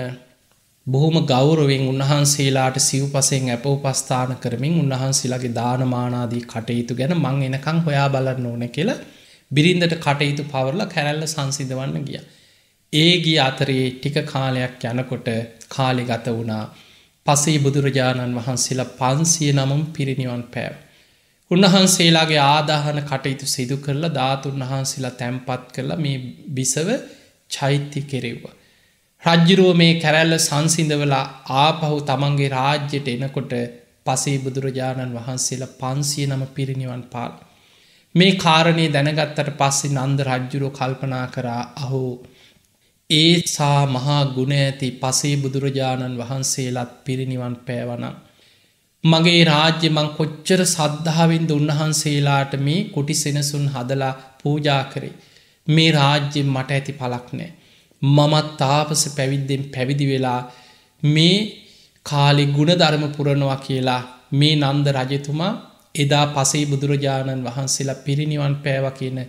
බොහොම ගෞරවෙන් උන්වහන්සේලාට සිව් පසෙන් ඇප උපස්ථාන කරමින් උන්වහන්සේලාගේ දානමානාදී කටයුතු ගැන මං එනකං හොයා බලන්න ඕන කියලා බිරිඳට කටයුතු පවරල කැරැල්ල සංසිධවන්න ගිය. ඒ ගිය අතරේ ටික කාලයක් යනකොට කාලි ගත වුණා පසේ බුදුරජාණන් වහන්සේලා පන්සිය නමම් පිරිනිවන් පෑව. උන්වහන්සේලාගේ ආදාහන කටයුතු සිදු කරලා ධාතුන් වහන්සේලා තැන්පත් කරලා මේ බිසව චෛත්‍ය කෙරෙව්වා. රජ්ජුරුව මේ කැරැල්ල සංසිඳවලා ආපහු තමන්ගේ රාජ්‍යයට එනකොට පසේ බුදුරජාණන් වහන්සේලා පන්සිය නම පිරිනිවන් පාල. මේ කාරණය දැනගත්තට පස්සේ නන්ද රජ්ජුරෝ කල්පනා කරා අහෝ ඒසා මහා ගුණ ඇති පසේ බුදුරජාණන් වහන්සේලාත් පිරිනිවන් පෑවනම්. මගේ රාජ්‍ය මං කොච්චර සද්ධාවෙන්ද උන්වහන්සේලාට මේ කොටි සෙනසුන් හදලා පූජා කරේ. මේ රාජ්‍යෙන් මට ඇති පලක් නෑ. මමත් තාපස පැවිද්දෙන් පැවිදි වෙලා මේ කාලෙ ගුණ ධර්ම පුරණවා කියලා මේ නන්ද රජතුමා එදා පසේ බුදුරජාණන් වහන්සේලා පිරිනිවන් පෑව කියන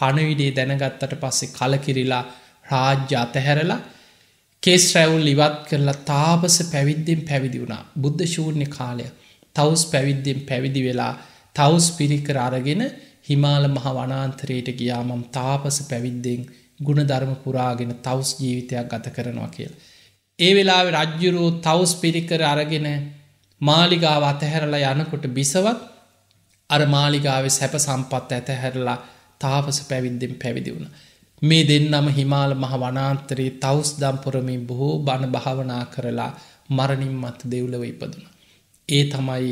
පණවිඩේ දැනගත්තට පස්සේ කලකිරිලා රාජ්‍ය අතහැරලා කේස් රැවුල් ඉවත් කරලා තාපස පැවිද්දෙන් පැවිදි වුණා බුද්ධ ශූර්ණය කාලය තවස් පැවිද්දෙන් පැවිදි වෙලා තවස් පිරිකර අරගෙන හිමාල මහ වනාන්තරයට ගියාමම් තාපස පැවිද්දෙන් ගුණධර්ම පුරාගෙන තවස් ජීවිතයක් ගත කරනවා කියලා. ඒ වෙලාව රජ්ජුරෝ තවස් පිරිකර අරගෙන මාලිගාව අතහැරලා යනකොට බිසවත් අර මාලිගාව සැප සම්පත් ඇතහැරලා තාපස පැවිද්දෙන් පැවිදි වුණා. මේ දෙන්නම හිමාල මහ වනාන්තරයේ තවස් දම්පුරමින් බොහෝ බණ භාවනා කරලා මරණින් මත් දෙව්ලව ඉපදුන. ඒ තමයි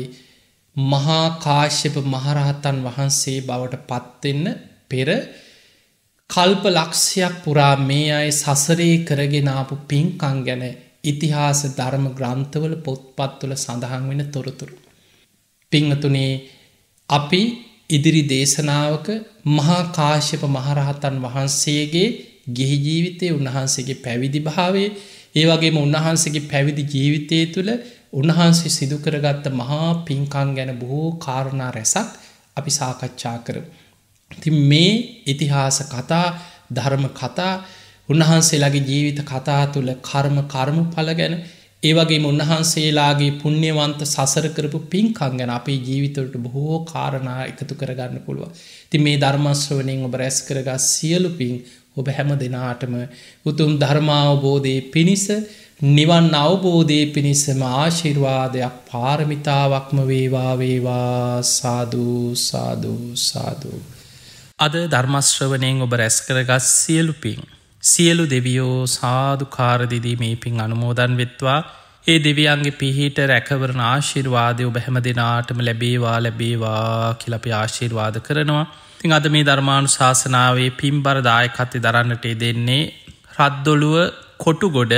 මහාකාශ්‍යප මහරහතන් වහන්සේ බවට පත්වෙන්න පෙර කල්ප ලක්ෂයක් පුරා මේ අය සසරේ කරගෙනාපු පින්කං ගැන ඉතිහාස ධර්ම ග්‍රන්ථවල පොත්පත්තුල සඳහන් වෙන තොරතුරු. පිංහතුනේ අපි ඉදිරි දේශනාවක මහා කාශ්‍යප මහරහතන් වහන්සේගේ ගෙහි ජීවිතය උන්වහන්සේගේ පැවිදි භාවේ ඒවගේම උන්වහන්සේගේ පැවිදි ජීවිතය තුළ උන්වහන්සේ සිදුකරගත්ත මහා පින්කං ගැන බොහෝ කාරණා රැසක් අපි සාකච්ඡා කර. ති මේ ඉතිහාස කතා ධර්ම කතා උන්වහන්සේලාගේ ජීවිත කතා තුළ කර්ම කර්ම පල ගැන ඒවගේ උන්වහන්සේලාගේ පුුණ්්‍යවන්ත සසර කරපු පින්කං ගැන අපේ ජීවිතවලට බොහෝ කාරණා එකතු කරගන්න පුළුව. ති මේ ධර්මශ්‍රවනයෙන් ඔබ රැස් කරග සියලු පින් ඔබ හැම දෙනාටම උතුම් ධර්මාවබෝධය පිණිස නිවන් අවබෝධය පිණිසම ආශිර්වාදයක් පාරමිතාවක්ම වේවා වේවා සාධූ සාධූ සාධූ. අද ධර්මශ්‍රවනයෙන් ඔබ රැස් කරගත් සියලු පින්. සියලු දෙවියෝ සාධකාරදිදී මේ පින් අනුමෝදන් වෙත්වා ඒ දෙවියන්ගේ පිහිට රැකවරණ ආශිර්වාදය බැහැම දෙනාටම ලැබේවා ලැබේවා කිලපි ආශිර්වාද කරනවා. තිං අද මේ ධර්මාණු ශාසනාවේ පිම් බරදායකත්ති දරන්නට දෙන්නේ රද්දොළුව කොටුගොඩ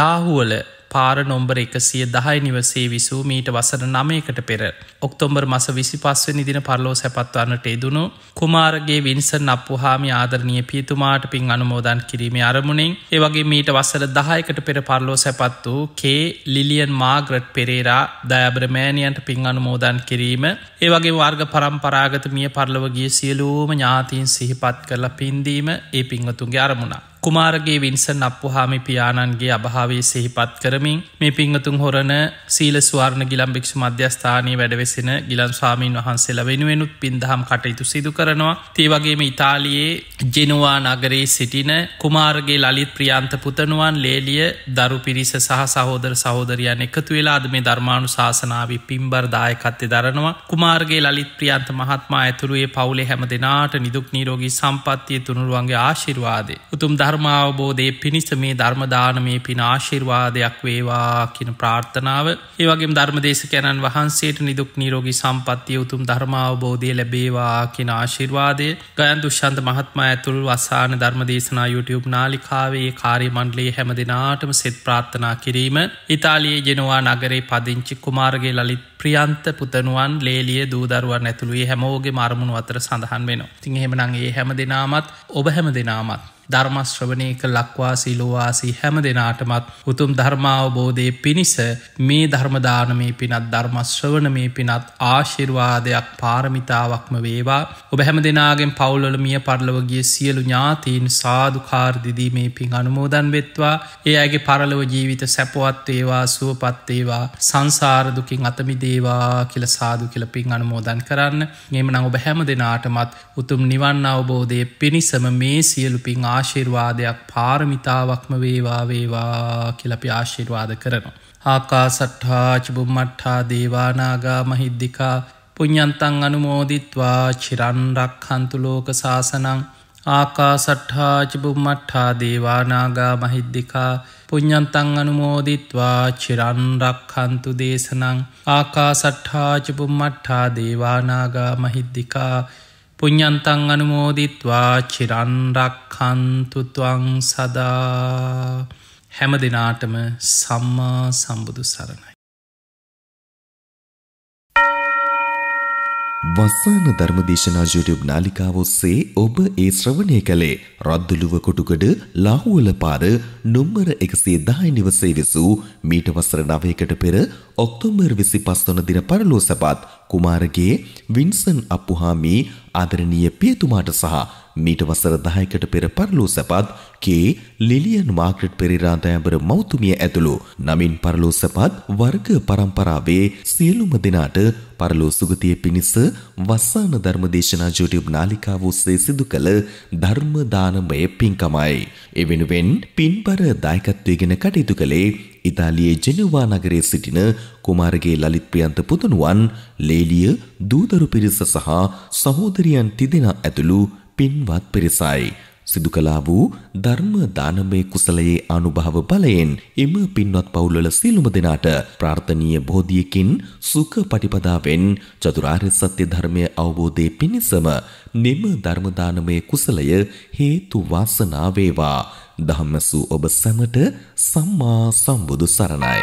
ලාහුවල පාර නොම්බර එකසිය දහයි නිවසේ විසූ මීට වසර නමයකට පෙර. ඔක්තොම්බර් මස විසි පස්වනි දින පරලෝ සැපත්වන්නට එදුණු කුමාරගේ විනිසන් අපපුහාමි ආදරනය පියතුමාට පින් අනුමෝදන් කිරීම අරමුණින් ඒවගේ මීට වසර දහයකට පෙර පරලෝ සැපත් වූ කේ ලිලියන් මාග්‍රට් පෙරේරා දයබ්‍රමෑණියන්ට පින් අනුමෝදන් කිරීම ඒවගේ වර්ග පරම්පරාගත මිය පරලවගේ සියලූම ඥාතීන් සිහිපත් කරලා පින්දීම ඒ පිංහතුන්ගේ අරමුණා. කුමාරගේ වින්සන් අපපුහාමි පියාණන්ගේ අභාවේ සෙහිපත් කරමින් මේ පිංහතුන් හොරණ සීල ස්වාර්ණ ගිලම් භික්ෂ මධ්‍යස්ථානයේ වැඩවෙසෙන ගිලන් ස්වාමීන් වහන්සේල වෙනුවෙනුත් පින්දහම් කටයුතු සිදු කරනවා තිවගේම ඉතාලියේ ජෙනවා නගරේ සිටින කුමාරගේ ලලිත් ප්‍රියන්ත පුතනුවන් ලේලිය දරු පිරිස සහ සහෝදර සහෝදරයන් එකතු වෙලාද මේ ධර්මාණු ශාසනාව පින්බර් දායකත්තේ දරනවා කුමාර්ගේ ලලිත් ප්‍රියන්ත මහත්මා ඇතුරුවේ පවුලේ හැම දෙනාට නිදුක් නීරෝගී සම්පත්තිය තුනුරුවන්ගේ ආශිරවාදේ උතුම් දහ ධර්මාවබෝධය පිණිස මේ ධර්මදානමේ පින ආශිර්වාදයක් වේවා කියන ප්‍රාර්ථනාව ඒවගේ ධර්මදේශකැණන් වහන්සේට නිදුක් නිරෝගී සම්පත්තිය උතුම් ධර්මාවබෝධය ලැබේවා කියෙන ආශිර්වාදය ගයන් දුෂන්ත මහත්ම ඇතුළු වසාන ධර්මදේශනා YouTube නාලිකාවේ කාරය මණ්ඩලේ හැම දෙනාටම සෙත් ප්‍රාර්ථනා කිරීම ඉතාලියේ ජෙනවා නගරේ පදිංචි කුමාරගේ ලලිත් ප්‍රියන්ත පුතනුවන් ලේලිය දූදරුවන් ඇතුළුවේ හැමෝගේ මරමුණු අතර සඳහන් වෙන. තිං හෙමනගේ හැම දෙනාමත් ඔබ හැම දෙනාමත්. ධර්මශ්‍රවනයක ලක්වාසී ලෝවාසී හැම දෙනාටමත් උතුම් ධර්මාවබෝධය පිණිස මේ ධර්මදානමේ පිනත් ධර්මශ්‍රවන මේ පිනත් ආශිර්වාදයක් පාරමිතාවක්ම වේවා ඔබ හැම දෙනාගෙන් පවුල්ල මිය පරලවගේ සියලු ඥාතීන් සාධකාර්දිදී මේ පින් අනුමෝදන් වෙත්වා ඒ අගේ පරලව ජීවිත සැපවත්වේවා සුවපත්තේවා සංසාරදුකින් අතමිදේවා කියල සාදු කියල පින් අනුමෝදන් කරන්න ගෙම නඟ ඔබ හැම දෙනාටමත් උතුම් නිවන්න අවබෝධය පිණිසම මේ සියලු පින් ආ ආශිර්වාදයක් පාරමිතාවක්ම වේවා වේවා කියලපි ආශිර්වාද කරනවා. හාකා සට්හා චිබුම්මට්හා දේවානාගා මහිද්දිකා පුඤ්ඥන්තන් අනුමෝදිත්වා චිරන්රක් හන්තුලෝක සාසනං ආකා සට්හා චිබුම්මට්හා දේවානාගා මහිද්දිකා පුඤ්ඥන්තං අනුමෝදිත්වා චිරන්රක් හන්තු දේශනං ආකා සට්හා චිබුම්මට්හා දේවානාගා මහිද්දිකා පුඤ්ඥන්තං අනුමෝදිත්වා චිරන්රක්කන්තුතුවං සදා හැම දෙනාටම සම්මා සම්බුදු සරණයි. වස්සාන ධර්මදේශනා YouTube නාලිකාව ඔස්සේ ඔබ ඒ ශ්‍රවණය කළේ රද්දුලුව කොටුකඩ ලාහුවල පාර නොම්බර 110 නිවසේ විසූ මීට වසර 9කට පෙර ඔක්තෝබර් 25 වන දින පරලෝසපත් කුමාරගේ වින්සන් අප්පුහාමි ආදරණීය පියතුමාට සහ මීට වසර 10කට පෙර පරලෝ සපත් කේ ලිලියන් මාග්‍රට් පෙරේරා දෑඹර මෞතුමිය ඇතුළු නමින් පරලෝ සපත් වර්ග પરම්පරාවේ සියලුම දෙනාට පරලෝ සුගතිය පිණිස වස්සාන ධර්මදේශනා YouTube නාලිකාව ඔස්සේ සිදු කළ ධර්ම දානමය පින්කමයි. ඒ වෙනුවෙන් පින්බර දායකත්වයේගෙන කටයුතු කළේ ඉතාලියේ ජෙනීවා නගරයේ සිටින කුමාරගේ ලලිත් ප්‍රියන්ත පුතණුවන් ලේලිය දූදරු පිරිස සහ සහෝදරියන් තිදෙනා ඇතුළු පින්වත් පිරිසයි. සිදු කළා වූ ධර්ම දානමය කුසලයේ අනුභව බලයෙන් එම පින්වත් පවුල්වල සියලුම දෙනාට ප්‍රාර්ථනීය බෝධියකින් සුඛ පටිපදාවෙන් චතුරාර්ය සත්‍ය ධර්මය අවබෝධයේ පිණසම නිම ධර්ම දානමය කුසලය හේතු වාසනා වේවා ධම්මසු ඔබ සැමට සම්මා සම්බුදු සරණයි